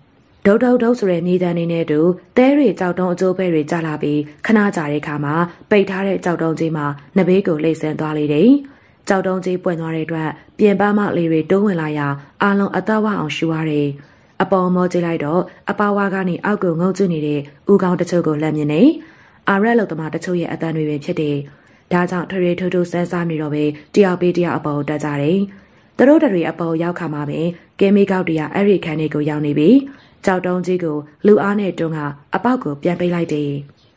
ဒုတ်ဒုတ်ဒုတ်ဆိုတဲ့နေသံတွေနဲ့တူသဲတွေကြောက်တုံးအကျိုးပဲတွေကြလာပြီးခဏကြာတဲ့အခါမှာပိတ်ထားတဲ့ကြောက်တုံးကြီးမှာနဘေးကိုလှိမ့်ဆန်းသွားလေတယ်။ကြောက်တုံးကြီးပွင့်သွားတဲ့အတွက်ပြင်ပမှလေတွေတိုးဝင်လာရာအာလုံးအသက်ဝအောင်ရှူရတယ်။အပေါ်မောကြည့်လိုက်တော့အပါဝါကနေအောက်ကိုငုံကျနေတဲ့ဦးကောင်းတချို့ကိုလက်မြင်နေ။အာရက်လုံသမားတချို့ရဲ့အသံတွေပဲဖြစ်တယ်။ဒါကြောင့်ထရေထိုးထိုးစမ်းစားနေတော့ပဲတယောက်ပေးတယောက်အပေါ်တက်ကြတယ်။သူတို့တွေအပေါ်ရောက်ခါမှပဲကဲမေကောက်တရအဲ့ဒီခန်းလေးကိုရောက်နေပြီ။ကြောက်တုံးကြီးကိုလူအားနဲ့တွန်းကအပေါက်ကိုပြန်ပိတ်လိုက်တယ်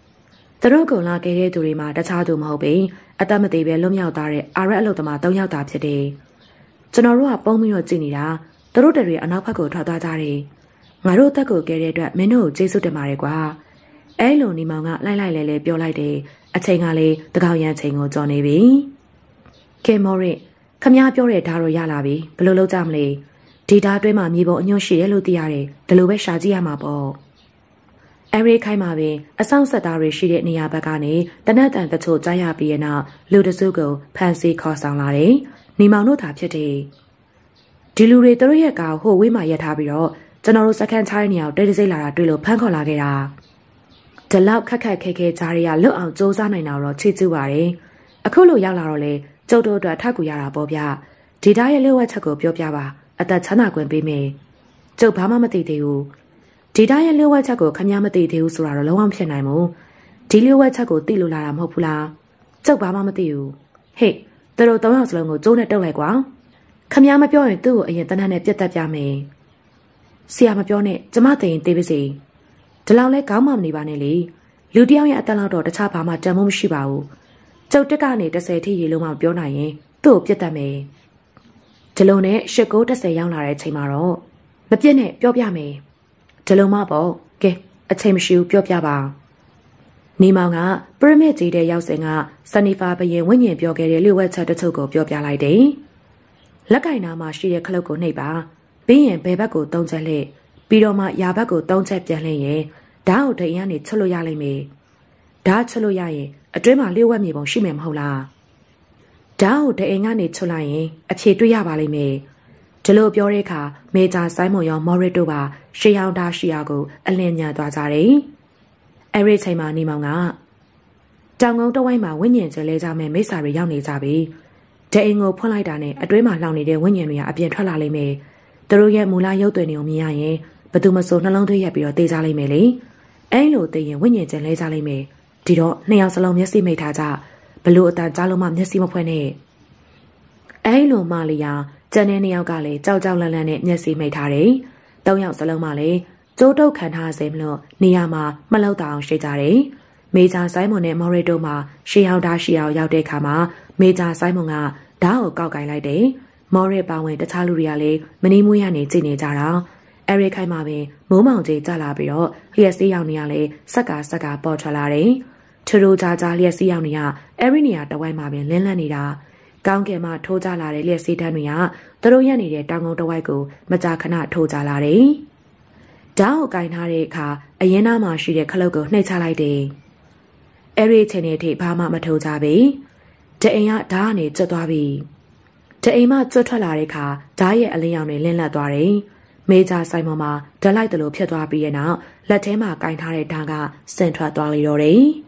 ။သူတို့ကုံလာခဲ့တဲ့သူတွေမှာတခြားသူမဟုတ်ပေအသက်မသေးပဲလွတ်မြောက်သွားတဲ့အာရက်အလုတ်သမား၃ယောက်သာဖြစ်တယ်။ကျွန်တော်တို့ကပုံပြီးတော့ကြည်နေတာသူတို့တွေအနောက်ဘက်ကိုထွက်သွားကြတယ်။ငါတို့တက်ကိုကဲတဲ့အတွက်မင်းတို့ကိုကျေးဇူးတင်ပါတယ်ကွာ။အဲလိုနေမောင်ကလိုက်လိုက်လဲလဲပြောလိုက်တယ်။အချိန်ကလည်းတကောင်ရန်ချိန်ကိုကြော်နေပြီ။ကဲမော်ရင်ခမ ्या ပြောတဲ့ဓာတ်တော့ရလာပြီဘယ်လိုလုပ်ကြမလဲ။ဒေတာအတွဲမှာမြေပေါ်အညွန့်ရှိတယ်လို့သိရတယ်။ဒါလိုပဲရှာကြည့်ရမှာပေါ့။အဲဒီခိုင်းမှာပင်အဆောင်ဆက်သားတွေရှိတဲ့နေရာဘက်ကနေတနက်တန်တချို့ကြားရပြီးရနောက်လူတစုကိုဖန်စီခေါ်ဆောင်လာတယ်။နေမောင်တို့သာဖြစ်တယ်။ဒီလူတွေတို့ရဲ့ကောင်ဟိုဝေးမှာရက်ထားပြီးတော့ကျွန်တော်တို့စကန်ချားတဲ့နေရာကိုတိတ်တဆိတ်လာတာတွေ့လို့ဖမ်းခေါ်လာခဲ့တာ။ဒီလောက်ခက်ခက်ခဲခဲကြားတွေကလွတ်အောင်စူးစမ်းနိုင်တာတော့ချီးကျူးပါတယ်။အခုလိုရောက်လာတော့လေကျုပ်တို့အတွက်ထောက်ကူရတာပေါ့ဗျ။ဒေတာရဲ့လက်ဝက်ချက်ကိုပြောပြပါ။အသက်ချမ်းသာခွင့်ပေးမယ်။ကျုပ်ဘာမှမသိသေးဘူး။ဒေတာရဲ့လျှို့ဝှက်ချက်ကိုခမည်းမသိသေးဘူးဆိုတာတော့လုံးဝမဖြစ်နိုင်ဘူး။ဒီလျှို့ဝှက်ချက်ကိုသိလို့လာတာမဟုတ်ဘူးလား။ကျုပ်ဘာမှမသိဘူး။ဟေ့သူတို့တောင်းအောင်စလုံးကိုကျိုးနဲ့တုတ်လိုက်ကွာ။ခမည်းမပြောရင်သူ့ကိုအရင်တန်းတန်းနဲ့ပြတ်တက်ပြမယ်။ဆရာမပြောနဲ့ကျမသိရင်တေးပါစေ။ဒီလောက်လဲကောင်းမှမနေပါနဲ့လေ။လူတယောက်ရဲ့အသက်လောက်တော့တခြားဘာမှတန်ဖို့မရှိပါဘူး။ကျုပ်တက်ကနေ30ထိရေလုံးမှပြောနိုင်ရင်သူ့ကိုပြတ်တက်မယ်။ဒလုံနဲ့ရှစ်ကို30ရောက်လာတဲ့အချိန်မှာတော့မပြည့်နဲ့ပြောပြမယ်ဒလုံမပေါ့ကဲအချိန်မရှိဘူးပြောပြပါနေမောင်ကပရမစ်ကြီးတဲ့ရောက်စဉ်ကစနီဖာဘရင်ဝိညာဉ်ပြောခဲ့တဲ့လျှို့ဝှက်ချက်တချို့ကိုပြောပြလိုက်တယ်လက်ကင်နာမှာရှိတဲ့ခလုတ်ကိုနှိပ်ပါပြီးရင်ဘယ်ဘက်ကိုသုံးချက်လှည့်ပြီးတော့မှယာဘက်ကိုသုံးချက်ပြန်လှည့်ရင်ဓာတ်အုပ်ဒိန်ကနေချွတ်လို့ရလိမ့်မယ်ဓာတ်ချွတ်လို့ရရင်အတွင်းမှာလျှို့ဝှက်မြေပုံရှိမယ်မဟုတ်လားဓာတ်ကိုတအိမ်ကနေချုပ်လိုက်ရင်အဖြေတွေ့ရပါလိမ့်မယ်။ဒီလိုပြောတဲ့အခါမေဂျာဆိုင်မွန်ရော မော်ရစ်တို့ပါရှေးအောင်ဒါရှီယာကိုအလင်းညာသွားကြတယ်။အဲဒီချိန်မှာနေမောင်ကတောင်ကုန်းတဝိုင်းမှာဝိညာဉ်ကျဲလဲကြမဲ့မိစ္ဆာတွေရောက်နေကြပြီ။တအိမ်ကိုဖွင့်လိုက်တာနဲ့အတွင်းမှာလောင်နေတဲ့ဝိညာဉ်တွေကအပြင်ထွက်လာလိမ့်မယ်။သူတို့ရဲ့မူလရုပ်သွင်းတွေကိုမြင်ရရင်ဘသူမဆိုနှလုံးသွင်းရက်ပြီးတော့တေးကြလိမ့်မယ်လေ။အဲလိုတေးရင်ဝိညာဉ်ကျဲလဲကြလိမ့်မယ်။ဒီတော့နှစ်ယောက်စလုံးမျက်စိမိတ်ထားကြ။ဘလို့အတန်ကြားလုံးမှမျက်စိမဖွင့်နဲ့အဲလိုမှလျာကျန်တဲ့နှစ်ယောက်ကလည်းကြောက်ကြောက်လန့်လန့်နဲ့မျက်စိမိတ်ထားတယ်။သုံးယောက်စလုံးမှလည်းကြိုးတုပ်ခံထားစေမလို့နေရာမှာ မလောက်တောင်ရှိကြတယ်။မေဂျာဆိုင်မွန်နဲ့မော်ရီတိုမှာရှေးဟောင်းဓာရှိအောင်ရောက်တဲ့အခါမှာမေဂျာဆိုင်မွန်ကဓာတ်ကိုကောက်ကင်လိုက်တယ်။မော်ရီပါဝင်တခြားလူတွေကလည်းမနှီးမွေးရနေကြည့်နေကြတာ။အဲရိခိုင်မှာပင်မိုးမောင်ကြီးကြလာပြီးတော့လျှက်စေးရောင်တွေကလည်းစက်ကစက်ကပေါ်ထွက်လာတယ်။ထိုးထိုးကြကြလျက်စီးရောက်နေရအဲ့ဒီနေရာတဝိုက်မှာပင်လင်းလန့်နေတာကောင်းကင်မှာထိုးကြလာတဲ့လျက်စီးတန်းတွေကသူတို့ရက်နေတဲ့တောင်ကုန်းတဝိုက်ကိုမကြာခဏထိုးကြလာတယ်။ဓာတ်ကိုကင်ထားတဲ့အခါအရင်နားမှာရှိတဲ့ခလုတ်ကိုနှိပ်ချလိုက်တယ်။အဲ့ဒီအချိန်တွေထိဘာမှမထိုးကြပေ။တအိမ်ကဓာတ်ကနေကျွတ်သွားပြီ။တအိမ်မှကျွတ်ထွက်လာတဲ့အခါဓာတ်ရဲ့အလင်းရောင်တွေလင်းလက်သွားတယ်။မေဂျာဆိုင်ပေါ်မှာဓာတ်လိုက်တယ်လို့ဖြစ်သွားပြီးတဲ့နောက်လက်ထဲမှာကင်ထားတဲ့ဓာတ်ကဆင်ထွက်သွားလေတော့တယ်။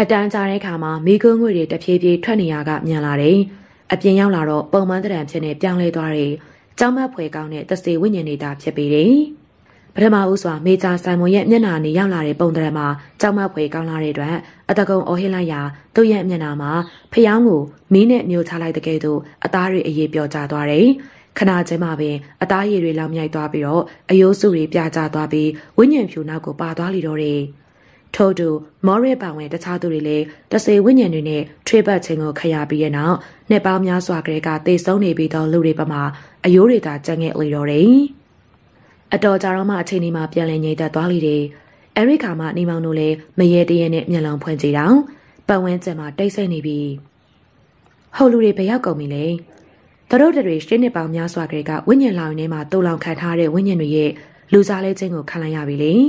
အတန်းကြားတဲ့အခါမှာမိကုံးငွေတွေတဖြည်းဖြည်းထွက်နေရကမြန်လာတယ်။အပြင်ရောက်လာတော့ပုံမှန်တရံဖြစ်နေပြောင်းလဲသွားတယ်။ကြောက်မက်ဖွယ်ကောင်းတဲ့တစေဝိညာဉ်နေတာဖြစ်ပေတယ်။ပထမဦးစွာမေဂျာဆန်မွန်ရဲ့မျက်နှာနေရောက်လာတဲ့ပုံတရံမှာကြောက်မက်ဖွယ်ကောင်းလာတဲ့အတွက်အတကုံအော်ဟစ်လိုက်ရာသူ့ရဲ့မျက်နှာမှာဖျောင်းကိုမင်းနဲ့မျိုးချလိုက်တဲ့ကဲ့သို့အသားတွေအေးပြောကျသွားတယ်။ခနာကျဲမှာပင်အသားရည်တွေလောင်မြိုက်သွားပြီးတော့အယိုးစုတွေပြာကျသွားပြီးဝိညာဉ်ဖြူနောက်ကိုပါသွားလီတော့တယ်။ထို့တူမော်ရဲပါဝင်တခြားသူတွေလည်းတစေဝိညာဉ်တွေနဲ့ထွေးပတ်ခြင်းကိုခရပြီးတဲ့နောက်နှစ်ပေါင်းများစွာကလေးကတေဆုံးနေပြီးသောလူတွေပမာအယိုးတွေသာကြံ့ခဲ့လေတော့တယ်။အတော်ကြာတော့မှအချိန်ဒီမှာပြန်လည်ငြိမ်သက်သွားလေတယ်။အဲဒီခါမှနေမောင်တို့လည်းမရေတရေနဲ့မျက်လုံးဖွင့်ကြည့်တော့ပတ်ဝန်းကျင်မှာတိတ်ဆိတ်နေပြီ။ဟိုလူတွေဘယ်ရောက်ကုန်ပြီလဲ။သူတို့တွေရှင်းနှစ်ပေါင်းများစွာကလေးကဝိညာဉ်လောင်ထဲမှာတူလောင်ခံထားတဲ့ဝိညာဉ်တွေရဲ့လူစားလဲခြင်းကိုခံလိုက်ရပြီလေ။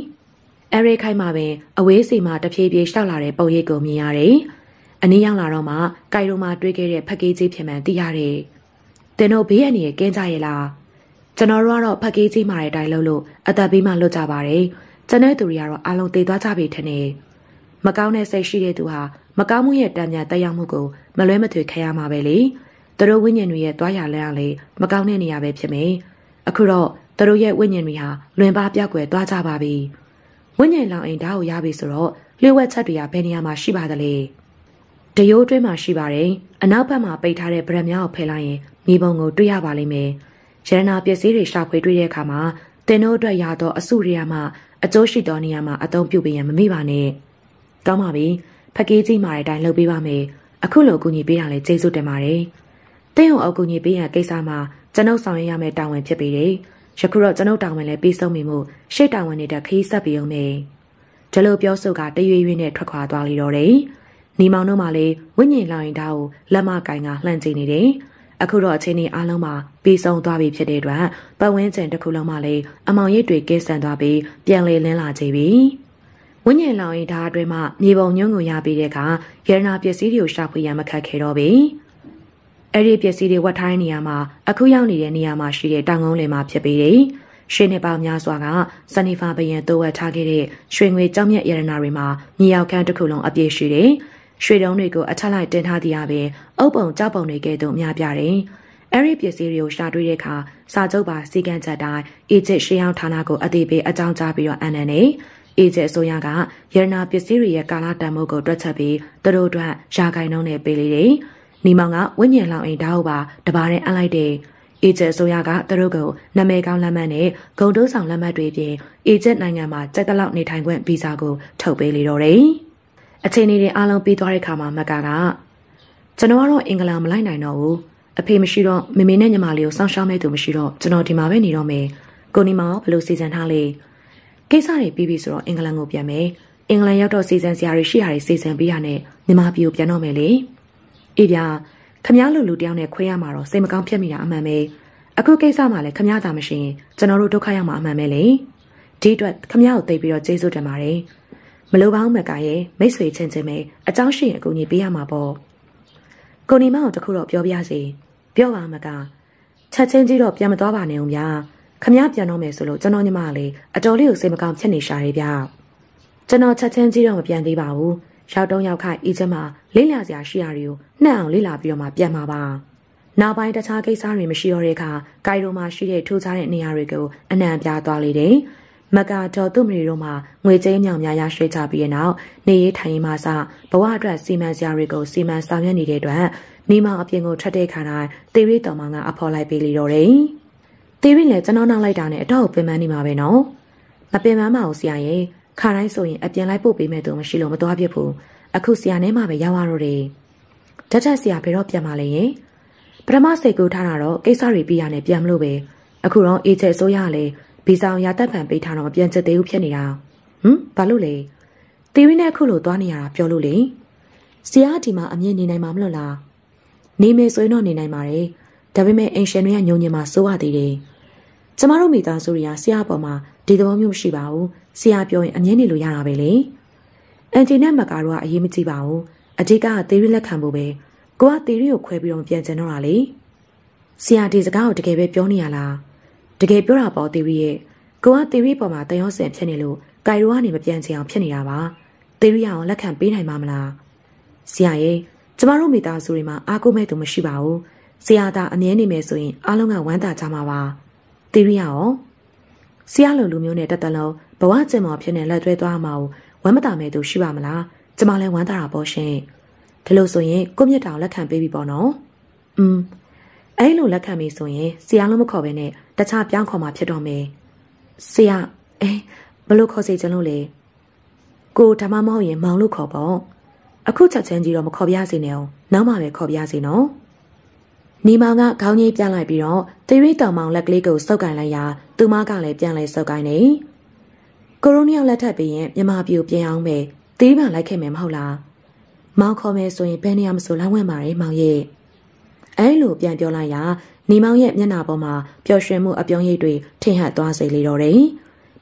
အဲရဲခိုက်မှပင်အဝေးစီမှာတဖြည်းဖြည်းရှောက်လာတဲ့ပုံရိပ်ကိုမြင်ရတယ်။အနည်းရောက်လာတော့မှကိုင်ရိုမှာတွေ့ခဲ့တဲ့ဖက်ကေးကြီးဖြစ်မှန်သိရတယ်။သင်တို့ဘေးအန္တရာယ်ကင်းကြရဲ့လား။ကျွန်တော်တို့ကတော့ဖက်ကေးကြီးမှာတဲ့အတိုင်းလုပ်လို့အသက်ဘေးမှလွတ်ကြပါတယ်။ကျွန်တဲ့သူတွေကတော့အားလုံးတည်သွားကြပြီထင်တယ်။မကောင်းတဲ့စိတ်ရှိတဲ့သူဟာမကောင်းမှုရဲ့တံမြန်တက်ရောက်မှုကိုမလွဲမသွေခံရမှာပဲလေ။သူတို့ဝိညာဉ်တွေရဲ့တွားရလန်းရလေမကောင်းတဲ့နေရာပဲဖြစ်မယ်။အခုတော့သူတို့ရဲ့ဝိညာဉ်တွေဟာလွင်ပါပြောက်ွယ်သွားကြပါပြီ။ဝိညာဉ်လောင်အိမ်ဓာတ်ကိုရပြီဆိုတော့လျှို့ဝှက်ချက်တွေကဘယ်နေရာမှာရှိပါသလဲတရိုးတွင်းမှာရှိပါတယ်အနောက်ဘက်မှာပိတ်ထားတဲ့ဗရံများကိုဖယ်လိုက်ရင်မြေပုံကိုတွေ့ရပါလိမ့်မယ်ရတနာပစ္စည်းတွေရှာဖွေတွေ့တဲ့အခါမှာတင်တို့အတွက်ရသောအစုရိယာမှအကျိုးရှိသောနေရာမှာအသုံးပြုပေးရန်မမိပါနဲ့ကောင်းပါပြီဖက်ကေးကြီးမာတဲ့အတိုင်းလုပ်ပေးပါမယ်အခုလိုကူညီပေးတာလည်းကျေးဇူးတင်ပါတယ်တင့်အောင်အကူညီပေးရန်ကိစ္စမှာကျွန်ုပ်ဆောင်ရွက်ရမယ့်တာဝန်ဖြစ်ပေတယ်ယခုတော့ကျွန်ုပ်တာဝန်လည်းပြီးဆုံးပြီမို့ရှေ့တာဝန်တွေတက်ခရီးဆက်ပြီးအောင်မယ်။ဒီလိုပြောဆိုကတရွေ့ရွေ့နဲ့ထွက်ခွာသွားလေတော့တယ်။နေမောင်တို့မှလည်းဝိညာဉ်လောင်ရင်ဒါကိုလက်မကင်ကလှန့်ကြည့်နေတယ်။အခုတော့အချင်းကြီးအားလုံးမှာပြီးဆုံးသွားပြီဖြစ်တဲ့အတွက်ပတ်ဝန်းကျင်တစ်ခုလုံးမှလည်းအမောင်ရစ်တွေကင်းဆန်သွားပြီးပြန်လေလင်းလာကြပြီ။ဝိညာဉ်လောင်ရင်ဒါအတွင်းမှမြေပုံညွန့်ကိုရပြီးတဲ့အခါရတနာပစ္စည်းတွေကိုရှာဖွေရမခက်ခဲတော့ဘူး။အဲ့ဒီပစ္စည်းတွေဝတ်ထားနေရမှာအခုရောက်နေတဲ့နေရာမှာရှိတဲ့တောင်ကုန်းလယ်မှာဖြစ်ပေတယ်။ရွှေနေပေါများစွာကစနေဖာဘယံတိုးဝတ်ထားခဲ့တဲ့ရွှေငွေကြောင့်မြတ်ရတနာတွေမှာမြေရောက်ခန်းတစ်ခုလုံးအပြည့်ရှိတယ်။ရွှေတုံးတွေကိုအထက်လိုက်တင်ထားသည်အပြင်အုပ်ပုံကြောက်ပုံတွေကဲ့သို့များပြတယ်။အဲ့ဒီပစ္စည်းတွေကိုရှာတွေ့တဲ့အခါစာချုပ်ပါစီကံချက်တိုင်းအေဂျစ်ရှေးအောင်ဌာနကိုအသေးပေးအကြောင်းကြားပြီးတော့အန်နန်နေအေဂျင့်အစိုးရကရတနာပစ္စည်းတွေရဲ့ကာလတန်ဖိုးကိုတွက်ချက်ပြီးသူတို့အတွက်ယာကိုင်နှုန်းနဲ့ပေးလေတယ်။နေမောင်ကဝိညာဉ်လောင်အိမ်ဓာတ်ဟုတ်ပါတပါးနဲ့အပ်လိုက်တယ်အေဂျင့်ဆိုရကသူတို့ကိုနာမည်ကောင်းလက်မှတ်နဲ့ဂုံတိုးဆောင်လက်မှတ်တွေပြင်အေဂျင့်နိုင်ငံမှာကြိုက်တလောက်နေထိုင်ခွင့်ဗီဇာကိုထုတ်ပေးလေတော့တယ်။အခြေအနေတွေအားလုံးပြီးသွားတဲ့အခါမှာမကကကျွန်တော်ကတော့အင်္ဂလန်မလိုက်နိုင်တော့ဘူး။အဖေမရှိတော့မမေနဲ့ညီမလေးကိုစောင့်ရှောက်မဲ့သူမရှိတော့ကျွန်တော်ဒီမှာပဲနေတော့မယ်။ကိုနီမောင်ဘယ်လိုစီစဉ်ထားလဲ။ကိစ္စတွေပြီးပြီဆိုတော့အင်္ဂလန်ကိုပြန်မယ်။အင်္ဂလန်ရောက်တော့စီစဉ်စရာတွေရှိရာတွေစီစဉ်ပေးရနဲ့ညီမပြူပြန်တော့မယ်လေ။အေးဗျာခမရလူလူတယောက်နဲ့ခွဲရမှာတော့စိတ်မကောင်းဖြစ်မိတာအမှန်ပဲအခုကိစ္စမှလည်းခမရသာမရှိရင်ကျွန်တော်တို့ဒုက္ခရောက်မှာအမှန်ပဲလေဒီအတွက်ခမရကိုတိတ်ပြီးတော့ကျေးဇူးတင်ပါတယ်မလိုပါဘူးမကရဲ့မိတ်ဆွေချင်းချင်းပဲအကြောင်းရှိရင်အကူအညီပေးရမှာပေါ့ကိုနေမောင်တခုတော့ပြောပြစီပြောပါမကချက်ချင်းကြီးတော့ပြန်မသွားပါနဲ့ဦးဗျာခမရပြန်တော့မယ်ဆိုလို့ကျွန်တော်ညီမလေးအတော်လေးကိုစိတ်မကောင်းဖြစ်နေရှာရေးဗျာကျွန်တော်ချက်ချင်းကြီးတော့မပြန်သေးပါဘူးရောက်တုံးရောက်ခိုက်အေဂျင့်မှာလိမ့်လာစရာရှိရာတွေကိုနှံ့အောင်လိမ့်လာပြီးတော့မှ ပြန်မှာပါ။နောက်ပိုင်းတခြားကိစ္စတွေမရှိတော့တဲ့အခါကိုင်ရိုမှာရှိတဲ့ထိုးခြားတဲ့နေရာတွေကိုအနံပြသွားလေတယ်။မကာဒေါ်သူမရီတို့မှာငွေကြေးမြောင်များရရှိကြပြီးတဲ့နောက်နေရေးထိုင်ရေးမှာစဘဝအတွက်စီမံစရာတွေကိုစီမံဆောင်ရွက်နေတဲ့အတွက်နေမောင်အပြင်ကိုထွက်တဲ့ခါတိုင်းတေရီတော်မောင်ကအဖော်လိုက်ပေးလေတော့တယ်။တေရီလည်းကျွန်တော်နောက်လိုက်တာနဲ့အတော့ပင်ပန်းနေမှာပဲနော်။မပင်ပန်းပါဘူးဆရာရဲ့။ခါတိုင်းဆိုရင်အပြင်လိုက်ပို့ပေးမဲ့သူမရှိလို့မသွားဖြစ်ဘူးအခုဆရာနဲ့မှပဲရောက်ရတော့တယ်ဓာတ်ထက်ဆရာဘယ်တော့ပြန်มาလဲရင်ပထမစိတ်ကူထားတာတော့ကိစ္စတွေပြရနဲ့ပြန်မလို့ပဲအခုတော့အေဂျင့်ဆိုရလဲဗီဇာအောင်ရတပ်ဖန်ပေးထားတော့မပြန်ချစ်သေးဘူးဖြစ်နေတာဟမ်ဘာလို့လဲသီရီနဲ့အခုလို သွားနေရတာပြောလို့လေဆရာကဒီမှာအမြင်နေနိုင်မှာမလို့လားနေမေဆိုရင်တော့နေနိုင်ပါတယ်ဒါပေမဲ့အင်ရှင်တွေကညုံညင်မှာစိုးရသေးတယ်ကျမတို့မိသားစုတွေကဆရာအပေါ်မှာဒီသဘောမျိုးမရှိပါဘူးဆရာပြောရင်အမြဲနေလို့ရတာပဲလေအန်ဂျီနဲ့မကာတို့ကအရေးမကြီးပါဘူးအဓိကကသေရီလက်ခံဖို့ပဲကိုကသေရီကိုခွဲပြီးတော့ပြန်ကျင်တော့တာလေဆရာဒီစကားကိုတကယ်ပဲပြောနေရလားတကယ်ပြောတာပေါ့သေရီရဲ့ကိုကသေရီပေါ်မှာတန်ရောစင်ဖြစ်နေလို့ကိုင်ရိုကနေမပြန်ချင်အောင်ဖြစ်နေတာပါသေရီအောင်လက်ခံပေးနိုင်မှာမလားဆရာရဲ့ကျမတို့မိသားစုတွေမှာအားကိုးမဲ့သူမရှိပါဘူးဆရာသာအမြဲနေမယ်ဆိုရင်အားလုံးကဝမ်းသာကြမှာပါသေရီရောဆရာလိုလူမျိုးနဲ့တက်တလုံးဘဝကျင်မော်ဖြစ်နေလက်တွဲသွားမှာကိုဝမ်းမသာမဲ့သူရှိပါမလားကျမလည်းဝမ်းသာတာပေါ့ရှင်ဒါလို့ဆိုရင်ကိုမြတ်တောင်လက်ခံပေးပြီပေါ့နော်อืมအဲ့လိုလက်ခံပြီဆိုရင်ဆရာလုံးမခေါ်ဘဲနဲ့တခြားပြောင်းခေါ်มาဖြစ်တော့မယ်ဆရာအဲဘလို့ခေါ်စေချင်လို့လဲကိုဒါမှမဟုတ်ရင်မောင်လို့ခေါ်ပေါ့အခုချက်ချင်းကြီးတော့မခေါ်ပြစေနဲ့အောင်နောက်မှပဲခေါ်ပြစေနော်နေမောင်ကခေါင်းကြီးပြန်လိုက်ပြီးတော့သေရွေးတောင်မောင်လက်ကလေးကိုစုပ်ကင်လိုက်ရာသူမကလည်းပြန်လဲစုပ်ကင်နေကိုရိုနီယောက်လက်ထပ်ပြီးရင်မြန်မာပြည်ကိုပြင်အောင်ပဲတေးပါလိုက်ခဲ့မယ်မဟုတ်လားမောင်ခေါ်မယ်ဆိုရင်ဘယ်နေရာမဆိုလမ်းဝင်ပါတယ်မောင်ရဲ့အဲလိုပြန်ပြောလိုက်ရာနေမောင်ရဲ့မျက်နှာပေါ်မှာပျော်ရွှင်မှုအပြုံးရိပ်တွေထင်ဟပ်သွားစေလေတော့တယ်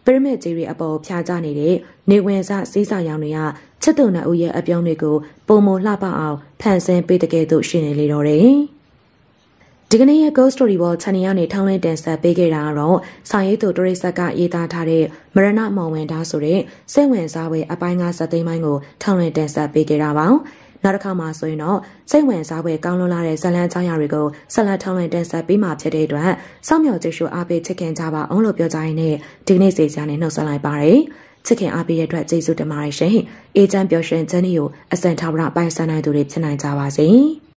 ပရမစ်ကြီးတွေအပေါ်ဖြာကျနေတဲ့နေဝင်စစီးစာရောင်တွေကချစ်သူနှစ်ဦးရဲ့အပြုံးတွေကိုပုံမလှပအောင်ဖန်ဆင်းပေးတဲ့ကဲ့သို့ရှင်နေလေတော့တယ်ဒီကနေ့ရဲ့ Ghost Story ပေါ် channel ကနေထောင်းလင်းတင်ဆက်ပေးခဲ့တာကတော့စာရေးသူတရိဆက်ကရေးသားထားတဲ့မရဏမောင်ဝင်သားဆိုတဲ့စိတ်ဝင်စားပွဲအပိုင်း53ပိုင်းကိုထောင်းလင်းတင်ဆက်ပေးခဲ့တာပါနောက်တစ်ခါမှဆိုရင်တော့စိတ်ဝင်စားပွဲကောင်းလွန်လာတဲ့ဇလန်းအကြောင်းအရာတွေကိုဆက်လက်ထောင်းလင်းတင်ဆက်ပေးမှာဖြစ်တဲ့အတွက်စောင့်မျှော်ကြည့်ရှုအားပေးချစ်ခင်ကြပါအောင်လို့ပြောကြရင်းနဲ့ဒီကနေ့စေချာနဲ့နှုတ်ဆက်လိုက်ပါတယ်ချစ်ခင်အားပေးတဲ့အတွက်ကျေးဇူးတင်ပါတယ်ရှင်အေဂျင့်ပျော်ရွှင်ခြင်းတွေကိုအစံထားပရပိုင်ဆိုင်နိုင်သူတွေဖြစ်နိုင်ကြပါစေ။